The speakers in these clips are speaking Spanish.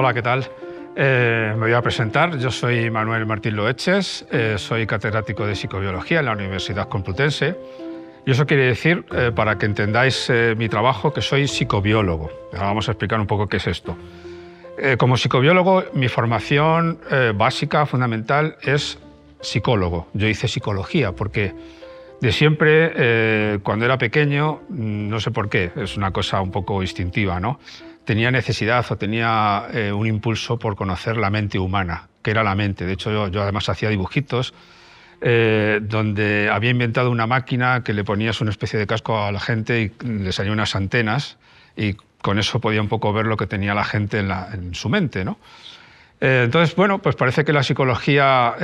Hola, ¿qué tal? Eh, me voy a presentar. Yo soy Manuel Martín Loeches, eh, soy catedrático de psicobiología en la Universidad Complutense. Y eso quiere decir, eh, para que entendáis mi trabajo, que soy psicobiólogo. Ahora vamos a explicar un poco qué es esto. como psicobiólogo, mi formación básica, fundamental, es psicólogo. Yo hice psicología porque de siempre, cuando era pequeño, mm, no sé por qué, es una cosa un poco instintiva, ¿no? tenía necesidad o tenía eh, un impulso por conocer la mente humana, que era la mente. De hecho, yo, además hacía dibujitos eh, donde había inventado una máquina que le ponías una especie de casco a la gente y le salían unas antenas y con eso podía un poco ver lo que tenía la gente en, su mente. ¿no? Eh, entonces, bueno, pues parece que la psicología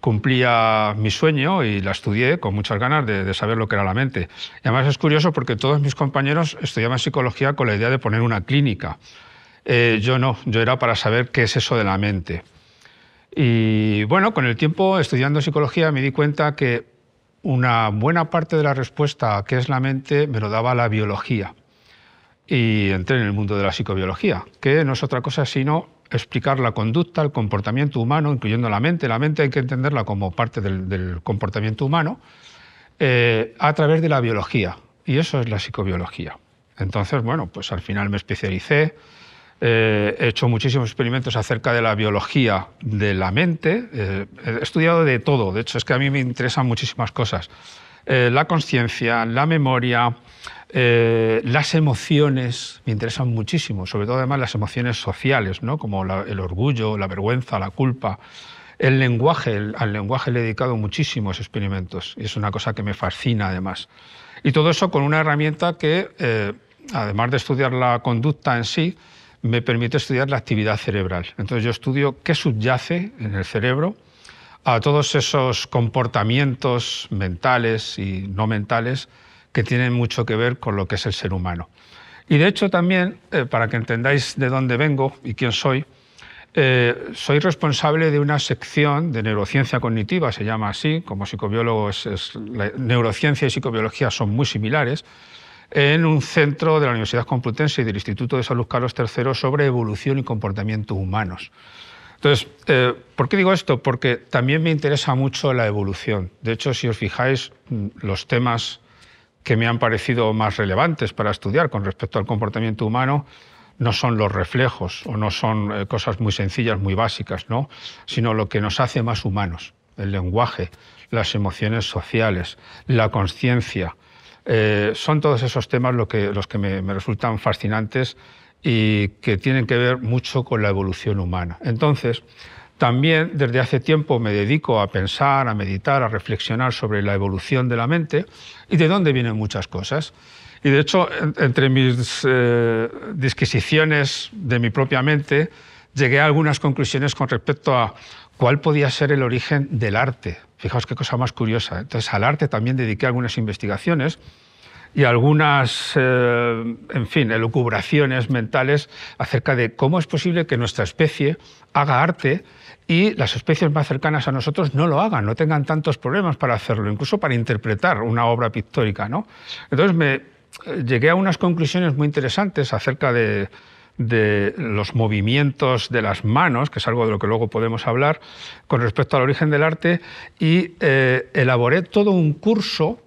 cumplía mi sueño y la estudié con muchas ganas de, saber lo que era la mente. Y además es curioso porque todos mis compañeros estudiaban psicología con la idea de poner una clínica. Eh, yo no, yo era para saber qué es eso de la mente. Y bueno, con el tiempo estudiando psicología me di cuenta que una buena parte de la respuesta a qué es la mente me lo daba la biología. Y entré en el mundo de la psicobiología, que no es otra cosa sino explicar la conducta, el comportamiento humano, incluyendo la mente. La mente hay que entenderla como parte del, comportamiento humano eh, a través de la biología. Y eso es la psicobiología. Entonces, bueno, pues al final me especialicé, eh, he hecho muchísimos experimentos acerca de la biología de la mente, eh, he estudiado de todo, de hecho es que a mí me interesan muchísimas cosas. la conciencia, la memoria, eh, las emociones me interesan muchísimo, sobre todo además las emociones sociales, ¿no? como el orgullo, la vergüenza, la culpa. El lenguaje, al lenguaje le he dedicado muchísimos experimentos y es una cosa que me fascina además. Y todo eso con una herramienta que, eh, además de estudiar la conducta en sí, me permite estudiar la actividad cerebral. Entonces yo estudio qué subyace en el cerebro a todos esos comportamientos mentales y no mentales que tienen mucho que ver con lo que es el ser humano. Y de hecho también, eh, para que entendáis de dónde vengo y quién soy, eh, soy responsable de una sección de neurociencia cognitiva, se llama así, como psicobiólogo, la neurociencia y psicobiología son muy similares, en un centro de la Universidad Complutense y del Instituto de Salud Carlos III sobre evolución y comportamiento humanos. Entonces, eh, ¿por qué digo esto? Porque también me interesa mucho la evolución. De hecho, si os fijáis, mm, los temas que me han parecido más relevantes para estudiar con respecto al comportamiento humano no son los reflejos o no son eh, cosas muy sencillas, muy básicas, ¿no? sino lo que nos hace más humanos, el lenguaje, las emociones sociales, la conciencia. Eh, son todos esos temas lo que, los que me, me resultan fascinantes y que tienen que ver mucho con la evolución humana. Entonces, también desde hace tiempo me dedico a pensar, a meditar, a reflexionar sobre la evolución de la mente y de dónde vienen muchas cosas. Y de hecho, entre mis eh, disquisiciones de mi propia mente, llegué a algunas conclusiones con respecto a cuál podía ser el origen del arte. Fijaos qué cosa más curiosa. Entonces, al arte también dediqué algunas investigaciones y algunas, eh, en fin, elucubraciones mentales acerca de cómo es posible que nuestra especie haga arte y las especies más cercanas a nosotros no lo hagan, no tengan tantos problemas para hacerlo, incluso para interpretar una obra pictórica. ¿no? Entonces me llegué a unas conclusiones muy interesantes acerca de, los movimientos de las manos, que es algo de lo que luego podemos hablar, con respecto al origen del arte, y eh, elaboré todo un curso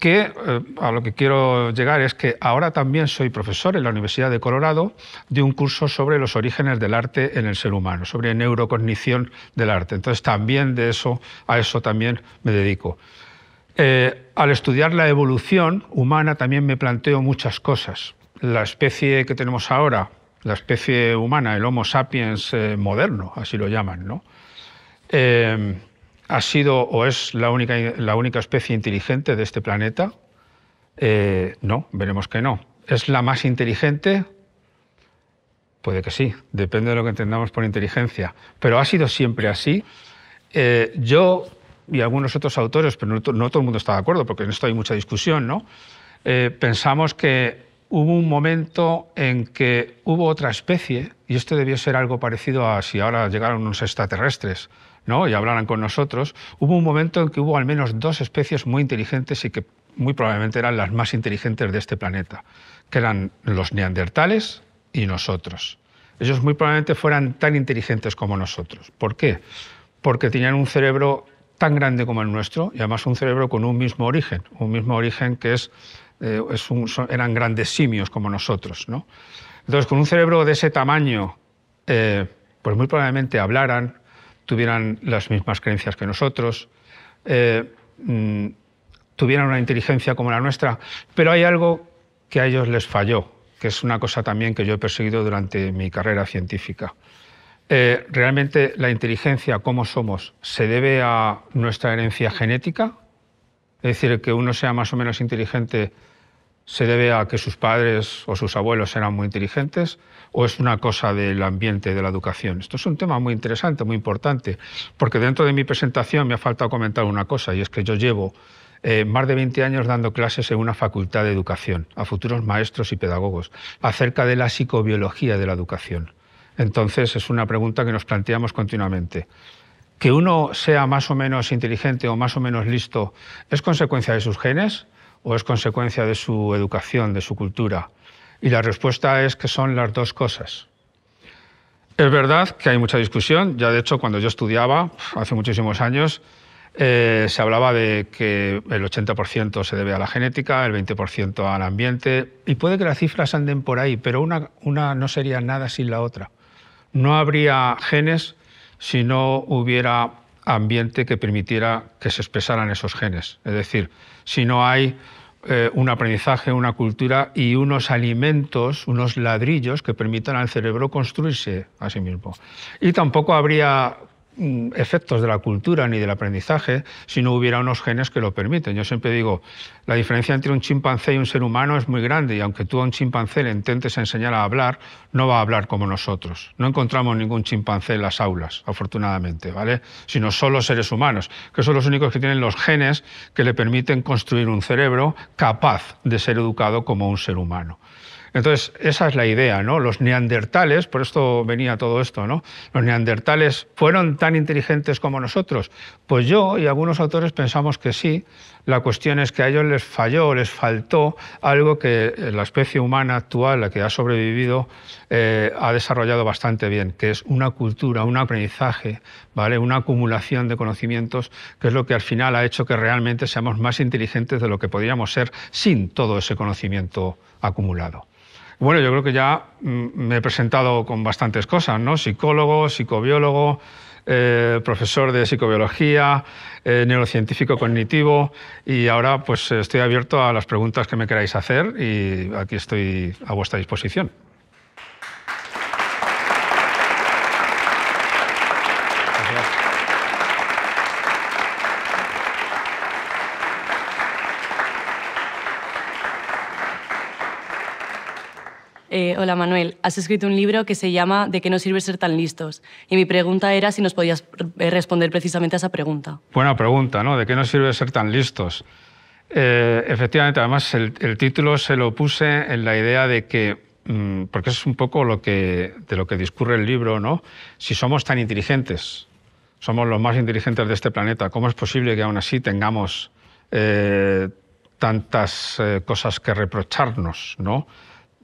que eh, a lo que quiero llegar es que ahora también soy profesor en la Universidad de Colorado de un curso sobre los orígenes del arte en el ser humano, sobre neurocognición del arte. Entonces también de eso, a eso también me dedico. Eh, al estudiar la evolución humana también me planteo muchas cosas. La especie que tenemos ahora, la especie humana, el Homo sapiens eh, moderno, así lo llaman, ¿no? ha sido o es la única, la única especie inteligente de este planeta? Eh, no, veremos que no. ¿Es la más inteligente? Puede que sí, depende de lo que entendamos por inteligencia. Pero ha sido siempre así. Eh, yo y algunos otros autores, pero no, todo el mundo está de acuerdo, porque en esto hay mucha discusión, ¿no? Eh, pensamos que hubo un momento en que hubo otra especie, y esto debió ser algo parecido a si ahora llegaron unos extraterrestres, y hablaran con nosotros, hubo un momento en que hubo al menos dos especies muy inteligentes y que muy probablemente eran las más inteligentes de este planeta, que eran los neandertales y nosotros. Ellos muy probablemente fueran tan inteligentes como nosotros. ¿Por qué? Porque tenían un cerebro tan grande como el nuestro y además un cerebro con un mismo origen, un mismo origen que es, eh, eran grandes simios como nosotros. ¿no? Entonces, con un cerebro de ese tamaño, eh, pues muy probablemente hablaran, tuvieran las mismas creencias que nosotros, eh, mm, tuvieran una inteligencia como la nuestra, pero hay algo que a ellos les falló, que es una cosa también que yo he perseguido durante mi carrera científica. Eh, ¿Realmente la inteligencia, como somos, se debe a nuestra herencia genética? Es decir, que uno sea más o menos inteligente se debe a que sus padres o sus abuelos eran muy inteligentes, o es una cosa del ambiente de la educación? Esto es un tema muy interesante, muy importante, porque dentro de mi presentación me ha faltado comentar una cosa, y es que yo llevo eh, más de 20 años dando clases en una facultad de educación a futuros maestros y pedagogos acerca de la psicobiología de la educación. Entonces es una pregunta que nos planteamos continuamente. ¿Que uno sea más o menos inteligente o más o menos listo es consecuencia de sus genes o es consecuencia de su educación, de su cultura? Y la respuesta es que son las dos cosas. Es verdad que hay mucha discusión, ya de hecho cuando yo estudiaba, hace muchísimos años, eh, se hablaba de que el 80% se debe a la genética, el 20% al ambiente, y puede que las cifras anden por ahí, pero una no sería nada sin la otra. No habría genes si no hubiera ambiente que permitiera que se expresaran esos genes. Es decir, si no hay eh, un aprendizaje, una cultura y unos alimentos, unos ladrillos que permitan al cerebro construirse a sí mismo. Y tampoco habría Mm, efectos de la cultura ni del aprendizaje si no hubiera unos genes que lo permiten. Yo siempre digo, la diferencia entre un chimpancé y un ser humano es muy grande y aunque tú a un chimpancé le intentes enseñar a hablar, no va a hablar como nosotros. No encontramos ningún chimpancé en las aulas, afortunadamente, ¿vale? Sino solo seres humanos, que son los únicos que tienen los genes que le permiten construir un cerebro capaz de ser educado como un ser humano. Entonces, esa es la idea, ¿no? Los neandertales, por esto venía todo esto, ¿no? Los neandertales fueron tan inteligentes como nosotros. Pues yo y algunos autores pensamos que sí. La cuestión es que a ellos les falló, les faltó algo que eh, la especie humana actual, la que ha sobrevivido, eh, ha desarrollado bastante bien, que es una cultura, un aprendizaje, ¿vale? Una acumulación de conocimientos, que es lo que al final ha hecho que realmente seamos más inteligentes de lo que podríamos ser sin todo ese conocimiento acumulado. Bueno, yo creo que ya mm, me he presentado con bastantes cosas, ¿no? Psicólogo, psicobiólogo, eh, profesor de psicobiología, eh, neurocientífico cognitivo y ahora pues estoy abierto a las preguntas que me queráis hacer y aquí estoy a vuestra disposición. Eh, hola Manuel, has escrito un libro que se llama ¿De qué nos sirve ser tan listos? Y mi pregunta era si nos podías eh, responder precisamente a esa pregunta. Buena pregunta, ¿no? ¿De qué nos sirve ser tan listos? Eh, efectivamente, además el, título se lo puse en la idea de que, mm, porque es un poco lo que, de lo que discurre el libro, ¿no? Si somos tan inteligentes, somos los más inteligentes de este planeta, ¿cómo es posible que aún así tengamos tantas cosas que reprocharnos, ¿no?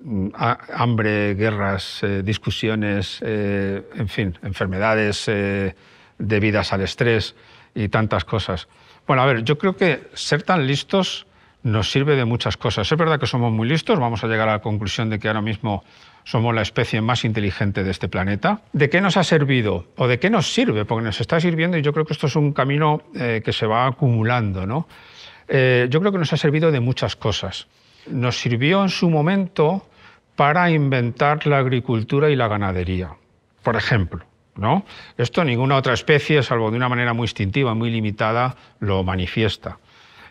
Mm, hambre, guerras, eh, discusiones, eh, en fin, enfermedades eh, debidas al estrés y tantas cosas. Bueno, a ver, yo creo que ser tan listos nos sirve de muchas cosas. Es verdad que somos muy listos, vamos a llegar a la conclusión de que ahora mismo somos la especie más inteligente de este planeta. ¿De qué nos ha servido o de qué nos sirve? Porque nos está sirviendo y yo creo que esto es un camino que se va acumulando, ¿no? yo creo que nos ha servido de muchas cosas nos sirvió en su momento para inventar la agricultura y la ganadería, por ejemplo. ¿no? Esto ninguna otra especie, salvo de una manera muy instintiva, muy limitada, lo manifiesta.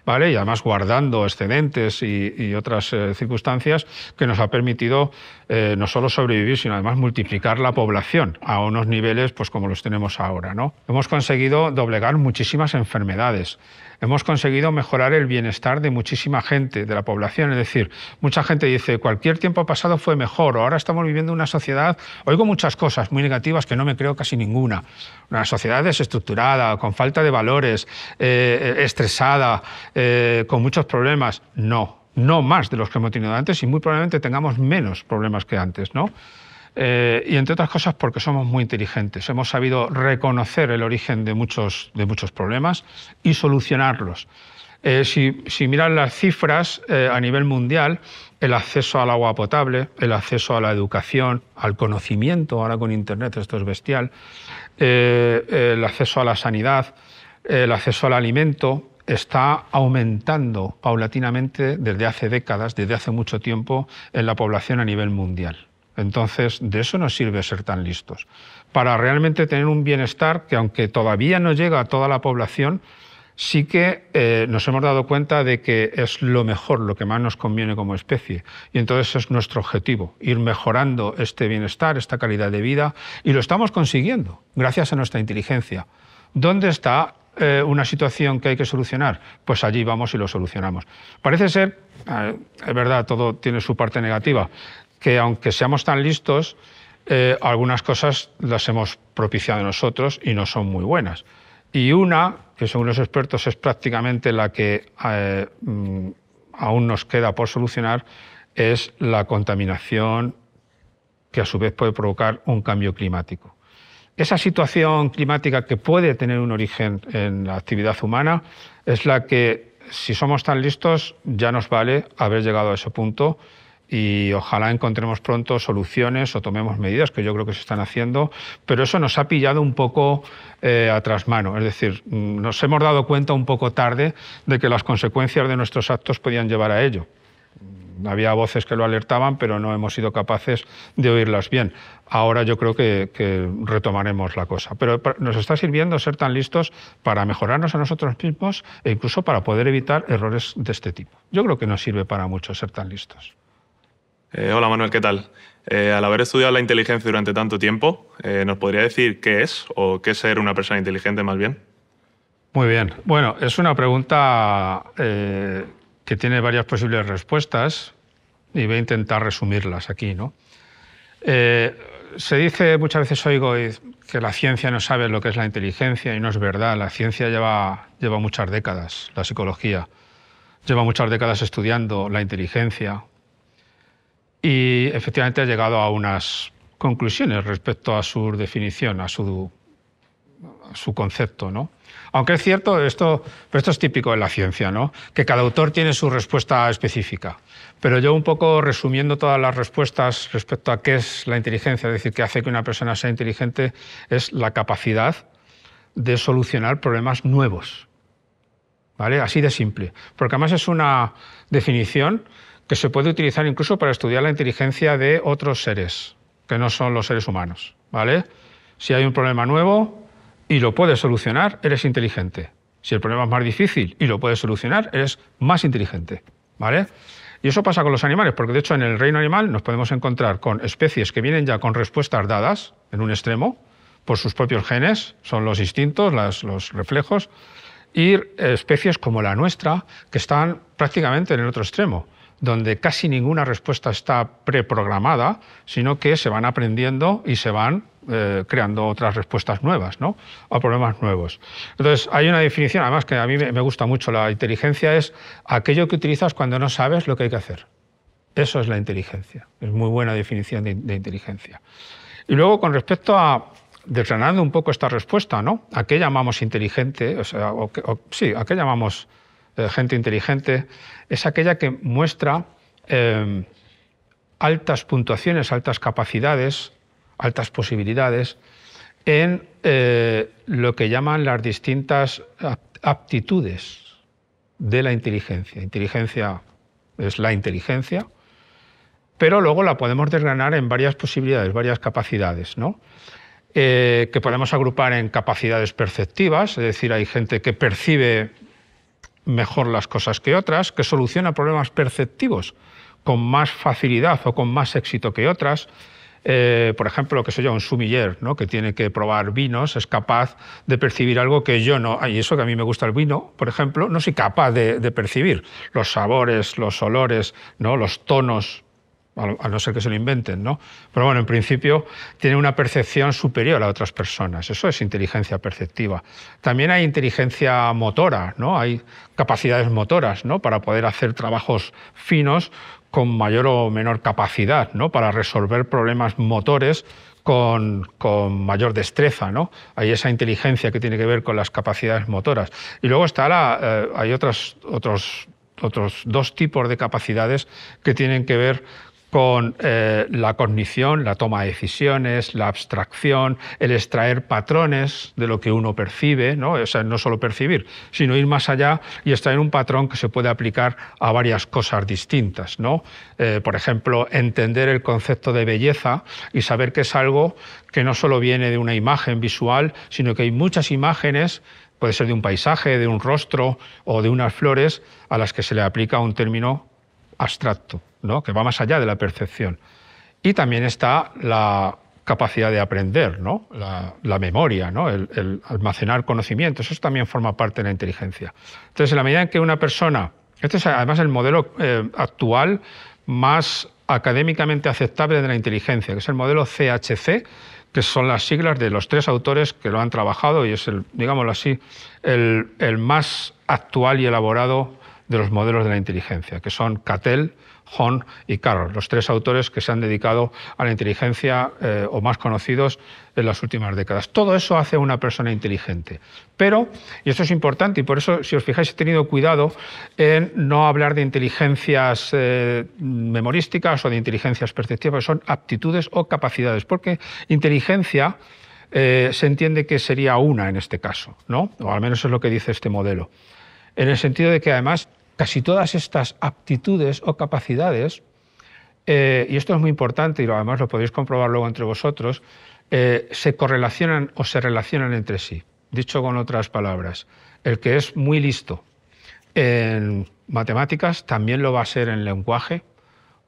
¿Vale? Y además guardando excedentes y, otras eh, circunstancias que nos ha permitido eh, no solo sobrevivir, sino además multiplicar la población a unos niveles pues, como los tenemos ahora, ¿no? Hemos conseguido doblegar muchísimas enfermedades hemos conseguido mejorar el bienestar de muchísima gente, de la población. Es decir, mucha gente dice, cualquier tiempo pasado fue mejor, ahora estamos viviendo una sociedad, oigo muchas cosas muy negativas que no me creo casi ninguna. Una sociedad desestructurada, con falta de valores, eh, estresada, eh, con muchos problemas. No, no más de los que hemos tenido antes y muy probablemente tengamos menos problemas que antes, ¿no? Eh, y entre otras cosas porque somos muy inteligentes. Hemos sabido reconocer el origen de muchos, de muchos problemas y solucionarlos. Eh, si, miran las cifras eh, a nivel mundial, el acceso al agua potable, el acceso a la educación, al conocimiento, ahora con Internet esto es bestial, el acceso a la sanidad, el acceso al alimento, está aumentando paulatinamente desde hace décadas, desde hace mucho tiempo, en la población a nivel mundial. Entonces, de eso nos sirve ser tan listos, para realmente tener un bienestar que, aunque todavía no llega a toda la población, sí que eh, nos hemos dado cuenta de que es lo mejor, lo que más nos conviene como especie. Y entonces es nuestro objetivo, ir mejorando este bienestar, esta calidad de vida, y lo estamos consiguiendo gracias a nuestra inteligencia. ¿Dónde está eh, una situación que hay que solucionar? Pues allí vamos y lo solucionamos. Parece ser, eh, es verdad, todo tiene su parte negativa, que aunque seamos tan listos, eh, algunas cosas las hemos propiciado nosotros y no son muy buenas. Y una, que según los expertos es prácticamente la que eh, mm, aún nos queda por solucionar, es la contaminación que a su vez puede provocar un cambio climático. Esa situación climática que puede tener un origen en la actividad humana es la que, si somos tan listos, ya nos vale haber llegado a ese punto y ojalá encontremos pronto soluciones o tomemos medidas, que yo creo que se están haciendo, pero eso nos ha pillado un poco eh, a mano. Es decir, mm, nos hemos dado cuenta un poco tarde de que las consecuencias de nuestros actos podían llevar a ello. Mm, había voces que lo alertaban, pero no hemos sido capaces de oírlas bien. Ahora yo creo que, que retomaremos la cosa. Pero nos está sirviendo ser tan listos para mejorarnos a nosotros mismos e incluso para poder evitar errores de este tipo. Yo creo que nos sirve para mucho ser tan listos. Eh, hola Manuel, ¿qué tal? Eh, al haber estudiado la inteligencia durante tanto tiempo, eh, ¿nos podría decir qué es o qué ser una persona inteligente más bien? Muy bien. Bueno, es una pregunta que tiene varias posibles respuestas y voy a intentar resumirlas aquí. ¿no? se dice, muchas veces oigo que la ciencia no sabe lo que es la inteligencia y no es verdad. La ciencia lleva, lleva muchas décadas, la psicología lleva muchas décadas estudiando la inteligencia, y efectivamente ha llegado a unas conclusiones respecto a su definición, a su, su concepto. ¿no? Aunque es cierto, esto, esto es típico de la ciencia, ¿no? que cada autor tiene su respuesta específica. Pero yo un poco resumiendo todas las respuestas respecto a qué es la inteligencia, es decir, qué hace que una persona sea inteligente, es la capacidad de solucionar problemas nuevos. ¿Vale? Así de simple. Porque además es una definición que se puede utilizar incluso para estudiar la inteligencia de otros seres, que no son los seres humanos. ¿vale? Si hay un problema nuevo y lo puedes solucionar, eres inteligente. Si el problema es más difícil y lo puedes solucionar, eres más inteligente. ¿vale? Y eso pasa con los animales, porque de hecho en el reino animal nos podemos encontrar con especies que vienen ya con respuestas dadas en un extremo por sus propios genes, son los instintos, los reflejos, y especies como la nuestra que están prácticamente en el otro extremo donde casi ninguna respuesta está preprogramada, sino que se van aprendiendo y se van eh, creando otras respuestas nuevas ¿no? a problemas nuevos. Entonces, hay una definición, además, que a mí me gusta mucho. La inteligencia es aquello que utilizas cuando no sabes lo que hay que hacer. Eso es la inteligencia. Es muy buena definición de, inteligencia. Y luego, con respecto a, desgranando un poco esta respuesta, ¿no? ¿A qué llamamos inteligente? O sea, sí, ¿a qué llamamos eh, gente inteligente, es aquella que muestra eh, altas puntuaciones, altas capacidades, altas posibilidades en eh, lo que llaman las distintas aptitudes de la inteligencia. Inteligencia es la inteligencia, pero luego la podemos desgranar en varias posibilidades, varias capacidades, ¿no? que podemos agrupar en capacidades perceptivas, es decir, hay gente que percibe mejor las cosas que otras, que soluciona problemas perceptivos con más facilidad o con más éxito que otras, eh, por ejemplo, que se llama un sumiller, ¿no? que tiene que probar vinos, es capaz de percibir algo que yo no, ah, y eso que a mí me gusta el vino, por ejemplo, no soy capaz de, de percibir los sabores, los olores, ¿no? los tonos, a no ser que se lo inventen, ¿no? Pero bueno, en principio tiene una percepción superior a otras personas. Eso es inteligencia perceptiva. También hay inteligencia motora, ¿no? Hay capacidades motoras, ¿no? Para poder hacer trabajos finos con mayor o menor capacidad, ¿no? Para resolver problemas motores con, mayor destreza, ¿no? Hay esa inteligencia que tiene que ver con las capacidades motoras. Y luego está la, eh, hay otros otros dos tipos de capacidades que tienen que ver con eh, la cognición, la toma de decisiones, la abstracción, el extraer patrones de lo que uno percibe, ¿no? O sea, no solo percibir, sino ir más allá y extraer un patrón que se puede aplicar a varias cosas distintas. ¿no? Eh, por ejemplo, entender el concepto de belleza y saber que es algo que no solo viene de una imagen visual, sino que hay muchas imágenes puede ser de un paisaje, de un rostro o de unas flores, a las que se le aplica un término abstracto que va más allá de la percepción. Y también está la capacidad de aprender, la, memoria, ¿no? el, almacenar conocimientos, eso también forma parte de la inteligencia. Entonces, en la medida en que una persona, este es además el modelo eh, actual más académicamente aceptable de la inteligencia, que es el modelo CHC, que son las siglas de los tres autores que lo han trabajado y es, el, digámoslo así, el, el más actual y elaborado de los modelos de la inteligencia, que son Cattell, Hahn y Carroll, los tres autores que se han dedicado a la inteligencia eh, o más conocidos en las últimas décadas. Todo eso hace a una persona inteligente. Pero, y esto es importante, y por eso, si os fijáis, he tenido cuidado en no hablar de inteligencias eh, memorísticas o de inteligencias perceptivas, son aptitudes o capacidades, porque inteligencia... Eh, se entiende que sería una en este caso, ¿no? O al menos es lo que dice este modelo. En el sentido de que además casi todas estas aptitudes o capacidades, eh, y esto es muy importante y además lo podéis comprobar luego entre vosotros, eh, se correlacionan o se relacionan entre sí. Dicho con otras palabras, el que es muy listo en matemáticas también lo va a ser en lenguaje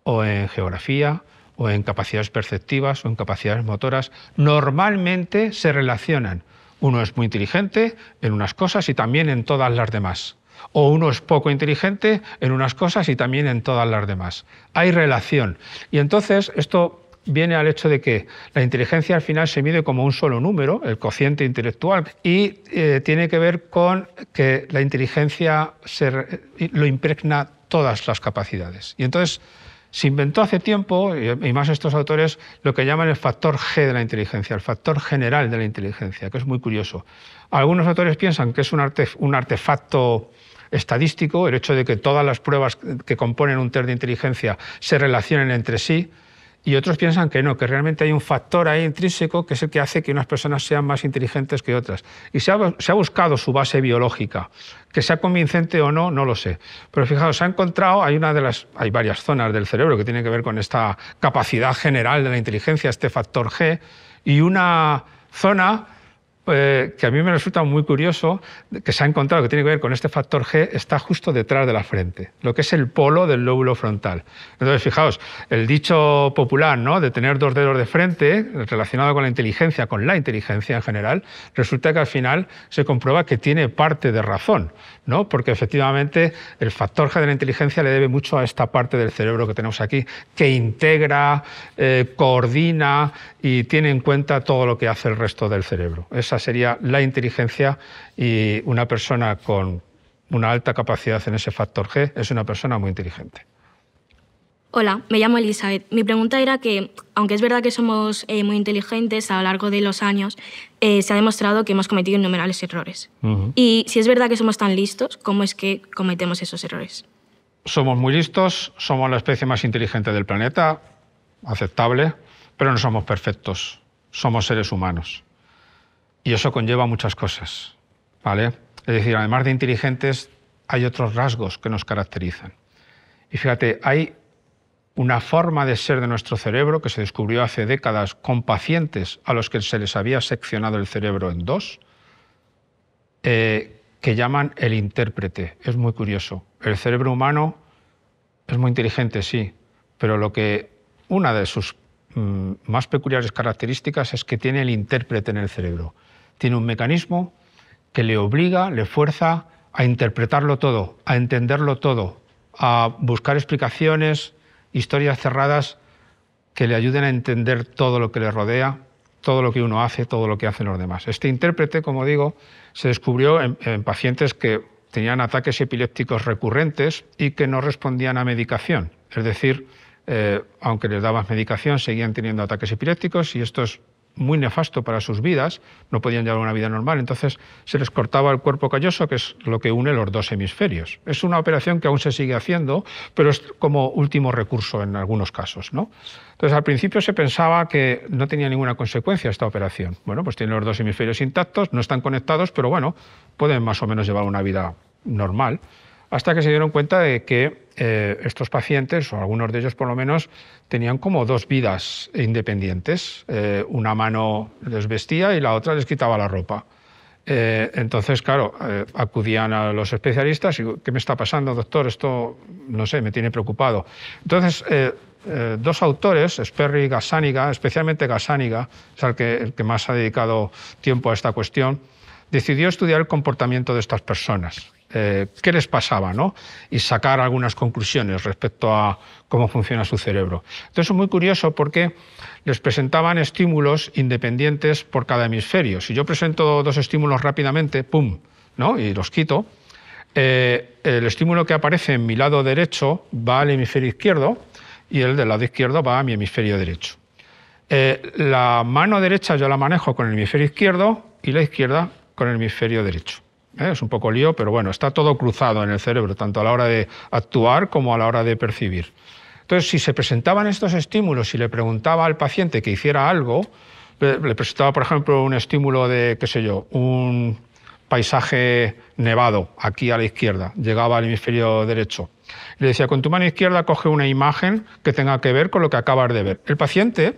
o en geografía o en capacidades perceptivas o en capacidades motoras. Normalmente se relacionan. Uno es muy inteligente en unas cosas y también en todas las demás. O uno es poco inteligente en unas cosas y también en todas las demás. Hay relación. Y entonces esto viene al hecho de que la inteligencia al final se mide como un solo número, el cociente intelectual, y eh, tiene que ver con que la inteligencia lo impregna todas las capacidades. Y entonces se inventó hace tiempo, y más estos autores, lo que llaman el factor G de la inteligencia, el factor general de la inteligencia, que es muy curioso. Algunos autores piensan que es un, artefacto estadístico, el hecho de que todas las pruebas que componen un test de inteligencia se relacionen entre sí, y otros piensan que no, que realmente hay un factor ahí intrínseco que es el que hace que unas personas sean más inteligentes que otras. Y se ha, buscado su base biológica. Que sea convincente o no, no lo sé. Pero fijaos, se ha encontrado, hay, una de las, hay varias zonas del cerebro que tienen que ver con esta capacidad general de la inteligencia, este factor G, y una zona eh, que a mí me resulta muy curioso que se ha encontrado que tiene que ver con este factor G está justo detrás de la frente, lo que es el polo del lóbulo frontal. Entonces, fijaos, el dicho popular ¿no? de tener dos dedos de frente relacionado con la inteligencia, con la inteligencia en general, resulta que al final se comprueba que tiene parte de razón, ¿no? porque efectivamente el factor G de la inteligencia le debe mucho a esta parte del cerebro que tenemos aquí, que integra, eh, coordina y tiene en cuenta todo lo que hace el resto del cerebro. Esa sería la inteligencia y una persona con una alta capacidad en ese factor G es una persona muy inteligente. Hola, me llamo Elizabeth. Mi pregunta era que, aunque es verdad que somos eh, muy inteligentes a lo largo de los años, eh, se ha demostrado que hemos cometido innumerables errores. Y si es verdad que somos tan listos, ¿cómo es que cometemos esos errores? Somos muy listos, somos la especie más inteligente del planeta, aceptable, pero no somos perfectos, somos seres humanos. Y eso conlleva muchas cosas, ¿vale? Es decir, además de inteligentes, hay otros rasgos que nos caracterizan. Y fíjate, hay una forma de ser de nuestro cerebro que se descubrió hace décadas con pacientes a los que se les había seccionado el cerebro en dos, eh, que llaman el intérprete. Es muy curioso. El cerebro humano es muy inteligente, sí, pero lo que una de sus mm, más peculiares características es que tiene el intérprete en el cerebro tiene un mecanismo que le obliga, le fuerza a interpretarlo todo, a entenderlo todo, a buscar explicaciones, historias cerradas que le ayuden a entender todo lo que le rodea, todo lo que uno hace, todo lo que hacen los demás. Este intérprete, como digo, se descubrió en, pacientes que tenían ataques epilépticos recurrentes y que no respondían a medicación. Es decir, eh, aunque les daban medicación, seguían teniendo ataques epilépticos y estos muy nefasto para sus vidas, no podían llevar una vida normal, entonces se les cortaba el cuerpo calloso, que es lo que une los dos hemisferios. Es una operación que aún se sigue haciendo, pero es como último recurso en algunos casos. ¿no? Entonces, al principio se pensaba que no tenía ninguna consecuencia esta operación. Bueno, pues tienen los dos hemisferios intactos, no están conectados, pero bueno, pueden más o menos llevar una vida normal hasta que se dieron cuenta de que eh, estos pacientes, o algunos de ellos por lo menos, tenían como dos vidas independientes. Eh, una mano les vestía y la otra les quitaba la ropa. Eh, entonces, claro, acudían a los especialistas y, ¿qué me está pasando, doctor? Esto, no sé, me tiene preocupado. Entonces, dos autores, Sperry y Gassániga, especialmente Gassániga, es el que, el que, más ha dedicado tiempo a esta cuestión, decidió estudiar el comportamiento de estas personas. Eh, qué les pasaba, ¿no? Y sacar algunas conclusiones respecto a cómo funciona su cerebro. Entonces es muy curioso porque les presentaban estímulos independientes por cada hemisferio. Si yo presento dos estímulos rápidamente, ¡pum! ¿no? Y los quito. Eh, el estímulo que aparece en mi lado derecho va al hemisferio izquierdo y el del lado izquierdo va a mi hemisferio derecho. Eh, la mano derecha yo la manejo con el hemisferio izquierdo y la izquierda con el hemisferio derecho. ¿eh? es un poco lío, pero bueno, está todo cruzado en el cerebro, tanto a la hora de actuar como a la hora de percibir. Entonces, si se presentaban estos estímulos y le preguntaba al paciente que hiciera algo, le presentaba, por ejemplo, un estímulo de, qué sé yo, un paisaje nevado, aquí a la izquierda, llegaba al hemisferio derecho. Le decía, con tu mano izquierda coge una imagen que tenga que ver con lo que acabas de ver. El paciente,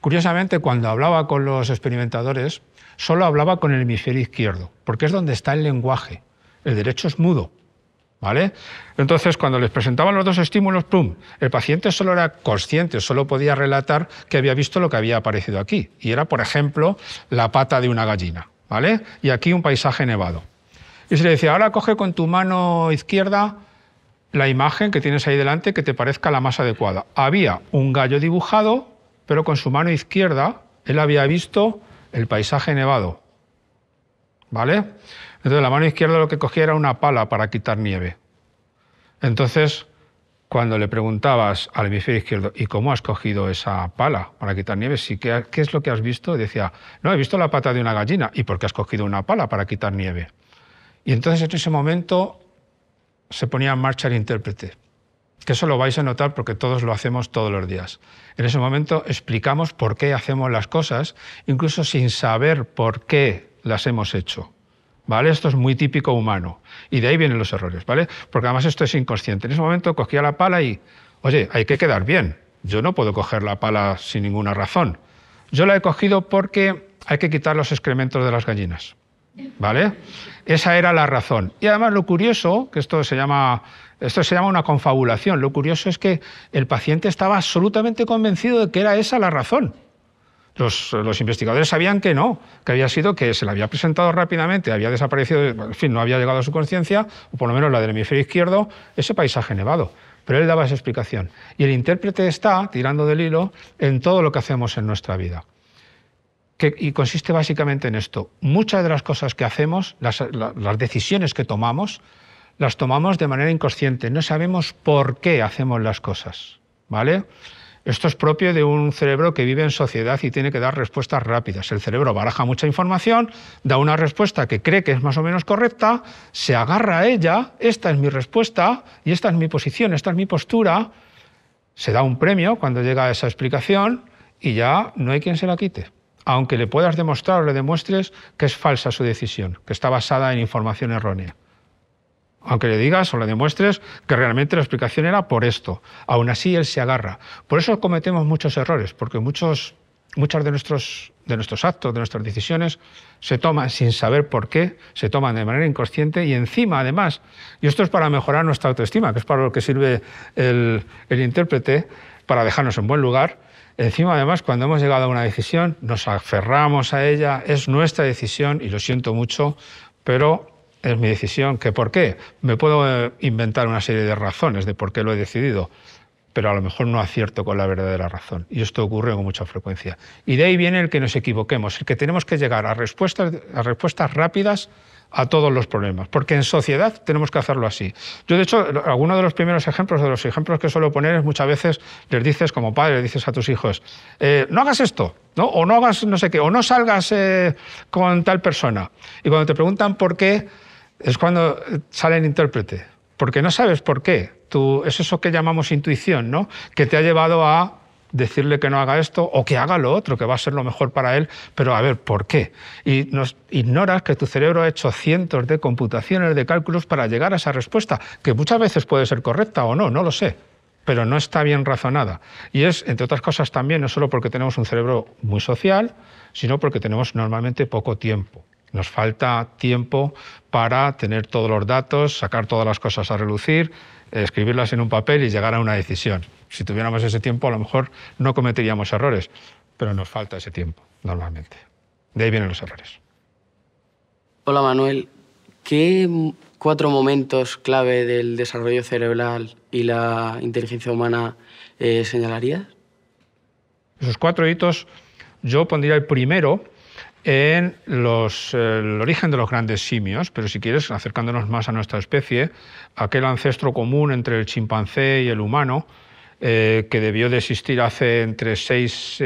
curiosamente, cuando hablaba con los experimentadores, solo hablaba con el hemisferio izquierdo, porque es donde está el lenguaje. El derecho es mudo. ¿Vale? Entonces, cuando les presentaban los dos estímulos, ¡pum! El paciente solo era consciente, solo podía relatar que había visto lo que había aparecido aquí. Y era, por ejemplo, la pata de una gallina, ¿vale? Y aquí un paisaje nevado. Y se le decía, ahora coge con tu mano izquierda la imagen que tienes ahí delante que te parezca la más adecuada. Había un gallo dibujado, pero con su mano izquierda él había visto el paisaje nevado. ¿Vale? Entonces la mano izquierda lo que cogía era una pala para quitar nieve. Entonces, cuando le preguntabas al hemisferio izquierdo, ¿y cómo has cogido esa pala para quitar nieve? ¿Sí, qué, ¿Qué es lo que has visto? decía, no, he visto la pata de una gallina. ¿Y por qué has cogido una pala para quitar nieve? Y entonces en ese momento se ponía en marcha el intérprete que eso lo vais a notar porque todos lo hacemos todos los días. En ese momento explicamos por qué hacemos las cosas, incluso sin saber por qué las hemos hecho. ¿Vale? Esto es muy típico humano. Y de ahí vienen los errores, ¿vale? Porque además esto es inconsciente. En ese momento cogía la pala y, oye, hay que quedar bien. Yo no puedo coger la pala sin ninguna razón. Yo la he cogido porque hay que quitar los excrementos de las gallinas. ¿Vale? Esa era la razón. Y además lo curioso, que esto se llama, esto se llama una confabulación, lo curioso es que el paciente estaba absolutamente convencido de que era esa la razón. Los, investigadores sabían que no, que había sido que se le había presentado rápidamente, había desaparecido, en fin, no había llegado a su conciencia, o por lo menos la del hemisferio izquierdo, ese paisaje nevado. Pero él daba esa explicación. Y el intérprete está tirando del hilo en todo lo que hacemos en nuestra vida y consiste básicamente en esto. Muchas de las cosas que hacemos, las, decisiones que tomamos, las tomamos de manera inconsciente. No sabemos por qué hacemos las cosas. ¿Vale? Esto es propio de un cerebro que vive en sociedad y tiene que dar respuestas rápidas. El cerebro baraja mucha información, da una respuesta que cree que es más o menos correcta, se agarra a ella, esta es mi respuesta y esta es mi posición, esta es mi postura, se da un premio cuando llega a esa explicación y ya no hay quien se la quite aunque le puedas demostrar o le demuestres que es falsa su decisión, que está basada en información errónea. Aunque le digas o le demuestres que realmente la explicación era por esto, aún así él se agarra. Por eso cometemos muchos errores, porque muchos, muchos de, nuestros, de nuestros actos, de nuestras decisiones, se toman sin saber por qué, se toman de manera inconsciente y encima, además, y esto es para mejorar nuestra autoestima, que es para lo que sirve el, el intérprete, para dejarnos en buen lugar, Encima, además, cuando hemos llegado a una decisión, nos aferramos a ella, es nuestra decisión y lo siento mucho, pero es mi decisión. ¿Que ¿Por qué? Me puedo eh, inventar una serie de razones de por qué lo he decidido, pero a lo mejor no acierto con la verdadera razón. Y esto ocurre con mucha frecuencia. Y de ahí viene el que nos equivoquemos, el que tenemos que llegar a respuestas, a respuestas rápidas a todos los problemas, porque en sociedad tenemos que hacerlo así. Yo, de hecho, alguno de los primeros ejemplos, de los ejemplos que suelo poner es muchas veces les dices como padre, dices a tus hijos, eh, no hagas esto, ¿no? o no hagas no sé qué, o no salgas eh, con tal persona. Y cuando te preguntan por qué, es cuando sale el intérprete, porque no sabes por qué. Tú, es eso que llamamos intuición, ¿no? que te ha llevado a decirle que no haga esto o que haga lo otro, que va a ser lo mejor para él, pero a ver, ¿por qué? Y nos ignoras que tu cerebro ha hecho cientos de computaciones, de cálculos para llegar a esa respuesta, que muchas veces puede ser correcta o no, no lo sé, pero no está bien razonada. Y es, entre otras cosas también, no solo porque tenemos un cerebro muy social, sino porque tenemos normalmente poco tiempo. Nos falta tiempo para tener todos los datos, sacar todas las cosas a relucir, escribirlas en un papel y llegar a una decisión. Si tuviéramos ese tiempo, a lo mejor no cometeríamos errores, pero nos falta ese tiempo, normalmente. De ahí vienen los errores. Hola Manuel, ¿qué cuatro momentos clave del desarrollo cerebral y la inteligencia humana eh, señalarías? Esos cuatro hitos, yo pondría el primero, en eh, el origen de los grandes simios, pero si quieres, acercándonos más a nuestra especie, aquel ancestro común entre el chimpancé y el humano, eh, que debió de existir hace entre 6,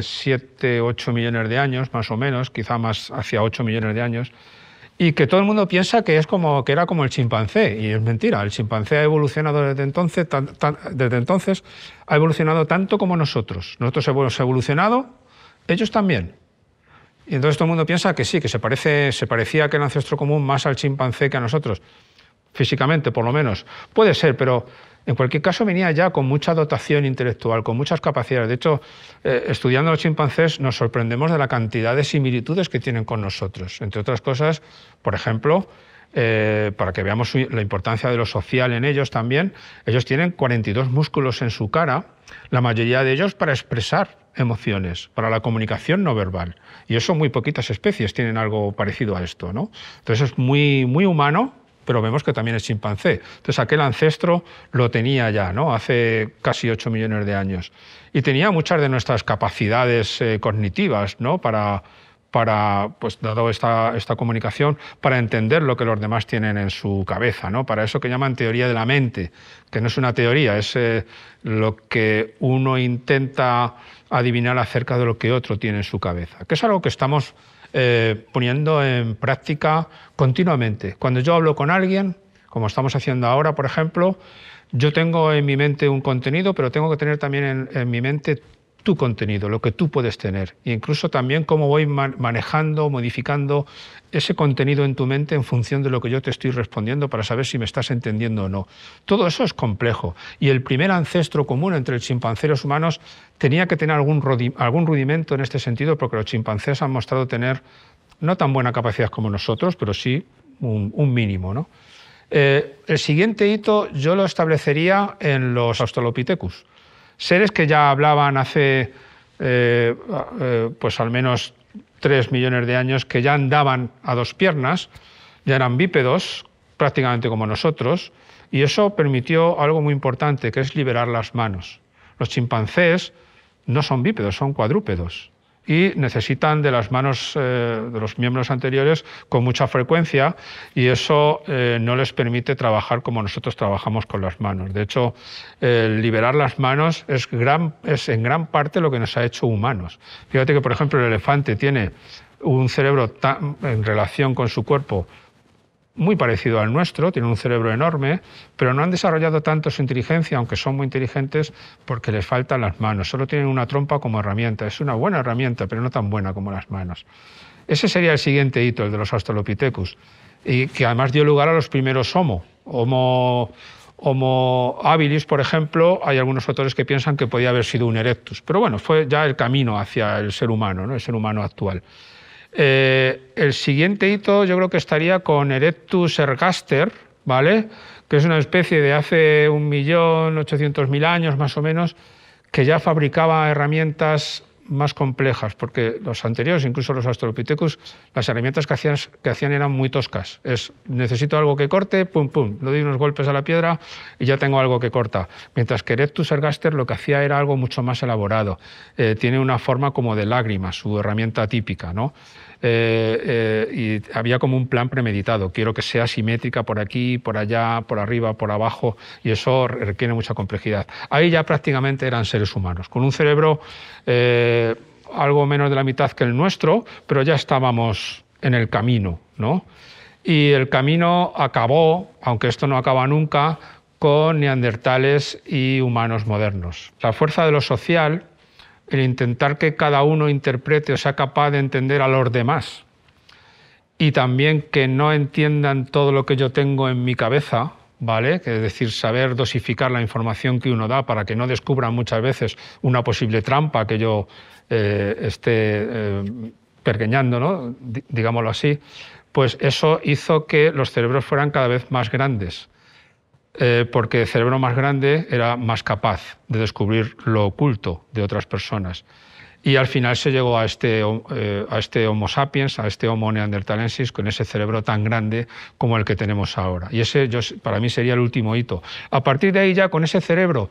7, 8 millones de años, más o menos, quizá más hacia 8 millones de años, y que todo el mundo piensa que, es como, que era como el chimpancé, y es mentira, el chimpancé ha evolucionado desde entonces, desde entonces ha evolucionado tanto como nosotros. Nosotros hemos evolucionado, ellos también. Y entonces todo el mundo piensa que sí, que se, parece, se parecía aquel ancestro común más al chimpancé que a nosotros, físicamente por lo menos. Puede ser, pero en cualquier caso venía ya con mucha dotación intelectual, con muchas capacidades. De hecho, eh, estudiando a los chimpancés nos sorprendemos de la cantidad de similitudes que tienen con nosotros. Entre otras cosas, por ejemplo, eh, para que veamos la importancia de lo social en ellos también, ellos tienen 42 músculos en su cara, la mayoría de ellos para expresar emociones, para la comunicación no verbal. Y eso muy poquitas especies tienen algo parecido a esto. ¿no? Entonces es muy, muy humano, pero vemos que también es chimpancé. Entonces aquel ancestro lo tenía ya, ¿no? hace casi 8 millones de años. Y tenía muchas de nuestras capacidades eh, cognitivas ¿no? para para, pues dado esta, esta, comunicación, para entender lo que los demás tienen en su cabeza, ¿no? Para eso que llaman teoría de la mente, que no es una teoría, es eh, lo que uno intenta adivinar acerca de lo que otro tiene en su cabeza, que es algo que estamos eh, poniendo en práctica continuamente. Cuando yo hablo con alguien, como estamos haciendo ahora, por ejemplo, yo tengo en mi mente un contenido, pero tengo que tener también en, en mi mente tu contenido, lo que tú puedes tener, e incluso también cómo voy manejando, modificando ese contenido en tu mente en función de lo que yo te estoy respondiendo para saber si me estás entendiendo o no. Todo eso es complejo y el primer ancestro común entre los chimpancé humanos tenía que tener algún, rudimento en este sentido porque los chimpancés han mostrado tener no tan buena capacidad como nosotros, pero sí un, mínimo. ¿no? Eh, el siguiente hito yo lo establecería en los Australopithecus seres que ya hablaban hace eh, eh, pues al menos tres millones de años, que ya andaban a dos piernas, ya eran bípedos, prácticamente como nosotros, y eso permitió algo muy importante, que es liberar las manos. Los chimpancés no son bípedos, son cuadrúpedos y necesitan de las manos eh, de los miembros anteriores con mucha frecuencia y eso eh, no les permite trabajar como nosotros trabajamos con las manos. De hecho, eh, liberar las manos es, gran, es en gran parte lo que nos ha hecho humanos. Fíjate que, por ejemplo, el elefante tiene un cerebro tan, en relación con su cuerpo muy parecido al nuestro, tienen un cerebro enorme, pero no han desarrollado tanto su inteligencia, aunque son muy inteligentes, porque les faltan las manos. Solo tienen una trompa como herramienta. Es una buena herramienta, pero no tan buena como las manos. Ese sería el siguiente hito, el de los Australopithecus, y que además dio lugar a los primeros Homo. Homo, habilis, por ejemplo, hay algunos autores que piensan que podía haber sido un erectus, pero bueno, fue ya el camino hacia el ser humano, ¿no? el ser humano actual. Eh, el siguiente hito yo creo que estaría con Erectus ergaster, ¿vale? que es una especie de hace 1.800.000 años más o menos, que ya fabricaba herramientas más complejas, porque los anteriores, incluso los Australopithecus, las herramientas que hacían, que hacían eran muy toscas. Es, necesito algo que corte, pum, pum, le doy unos golpes a la piedra y ya tengo algo que corta. Mientras que Erectus ergaster lo que hacía era algo mucho más elaborado. Eh, tiene una forma como de lágrima, su herramienta típica, ¿no? Eh, eh, y había como un plan premeditado, quiero que sea simétrica por aquí, por allá, por arriba, por abajo, y eso requiere mucha complejidad. Ahí ya prácticamente eran seres humanos, con un cerebro eh, algo menos de la mitad que el nuestro, pero ya estábamos en el camino, ¿no? Y el camino acabó, aunque esto no acaba nunca, con neandertales y humanos modernos. La fuerza de lo social el intentar que cada uno interprete o sea capaz de entender a los demás y también que no entiendan todo lo que yo tengo en mi cabeza, ¿vale? es decir, saber dosificar la información que uno da para que no descubran muchas veces una posible trampa que yo eh, esté eh, ¿no? digámoslo así, pues eso hizo que los cerebros fueran cada vez más grandes. Eh, porque el cerebro más grande era más capaz de descubrir lo oculto de otras personas. Y al final se llegó a este, eh, este Homo sapiens, a este Homo neanderthalensis, con ese cerebro tan grande como el que tenemos ahora. Y ese para mí sería el último hito. A partir de ahí ya con ese cerebro,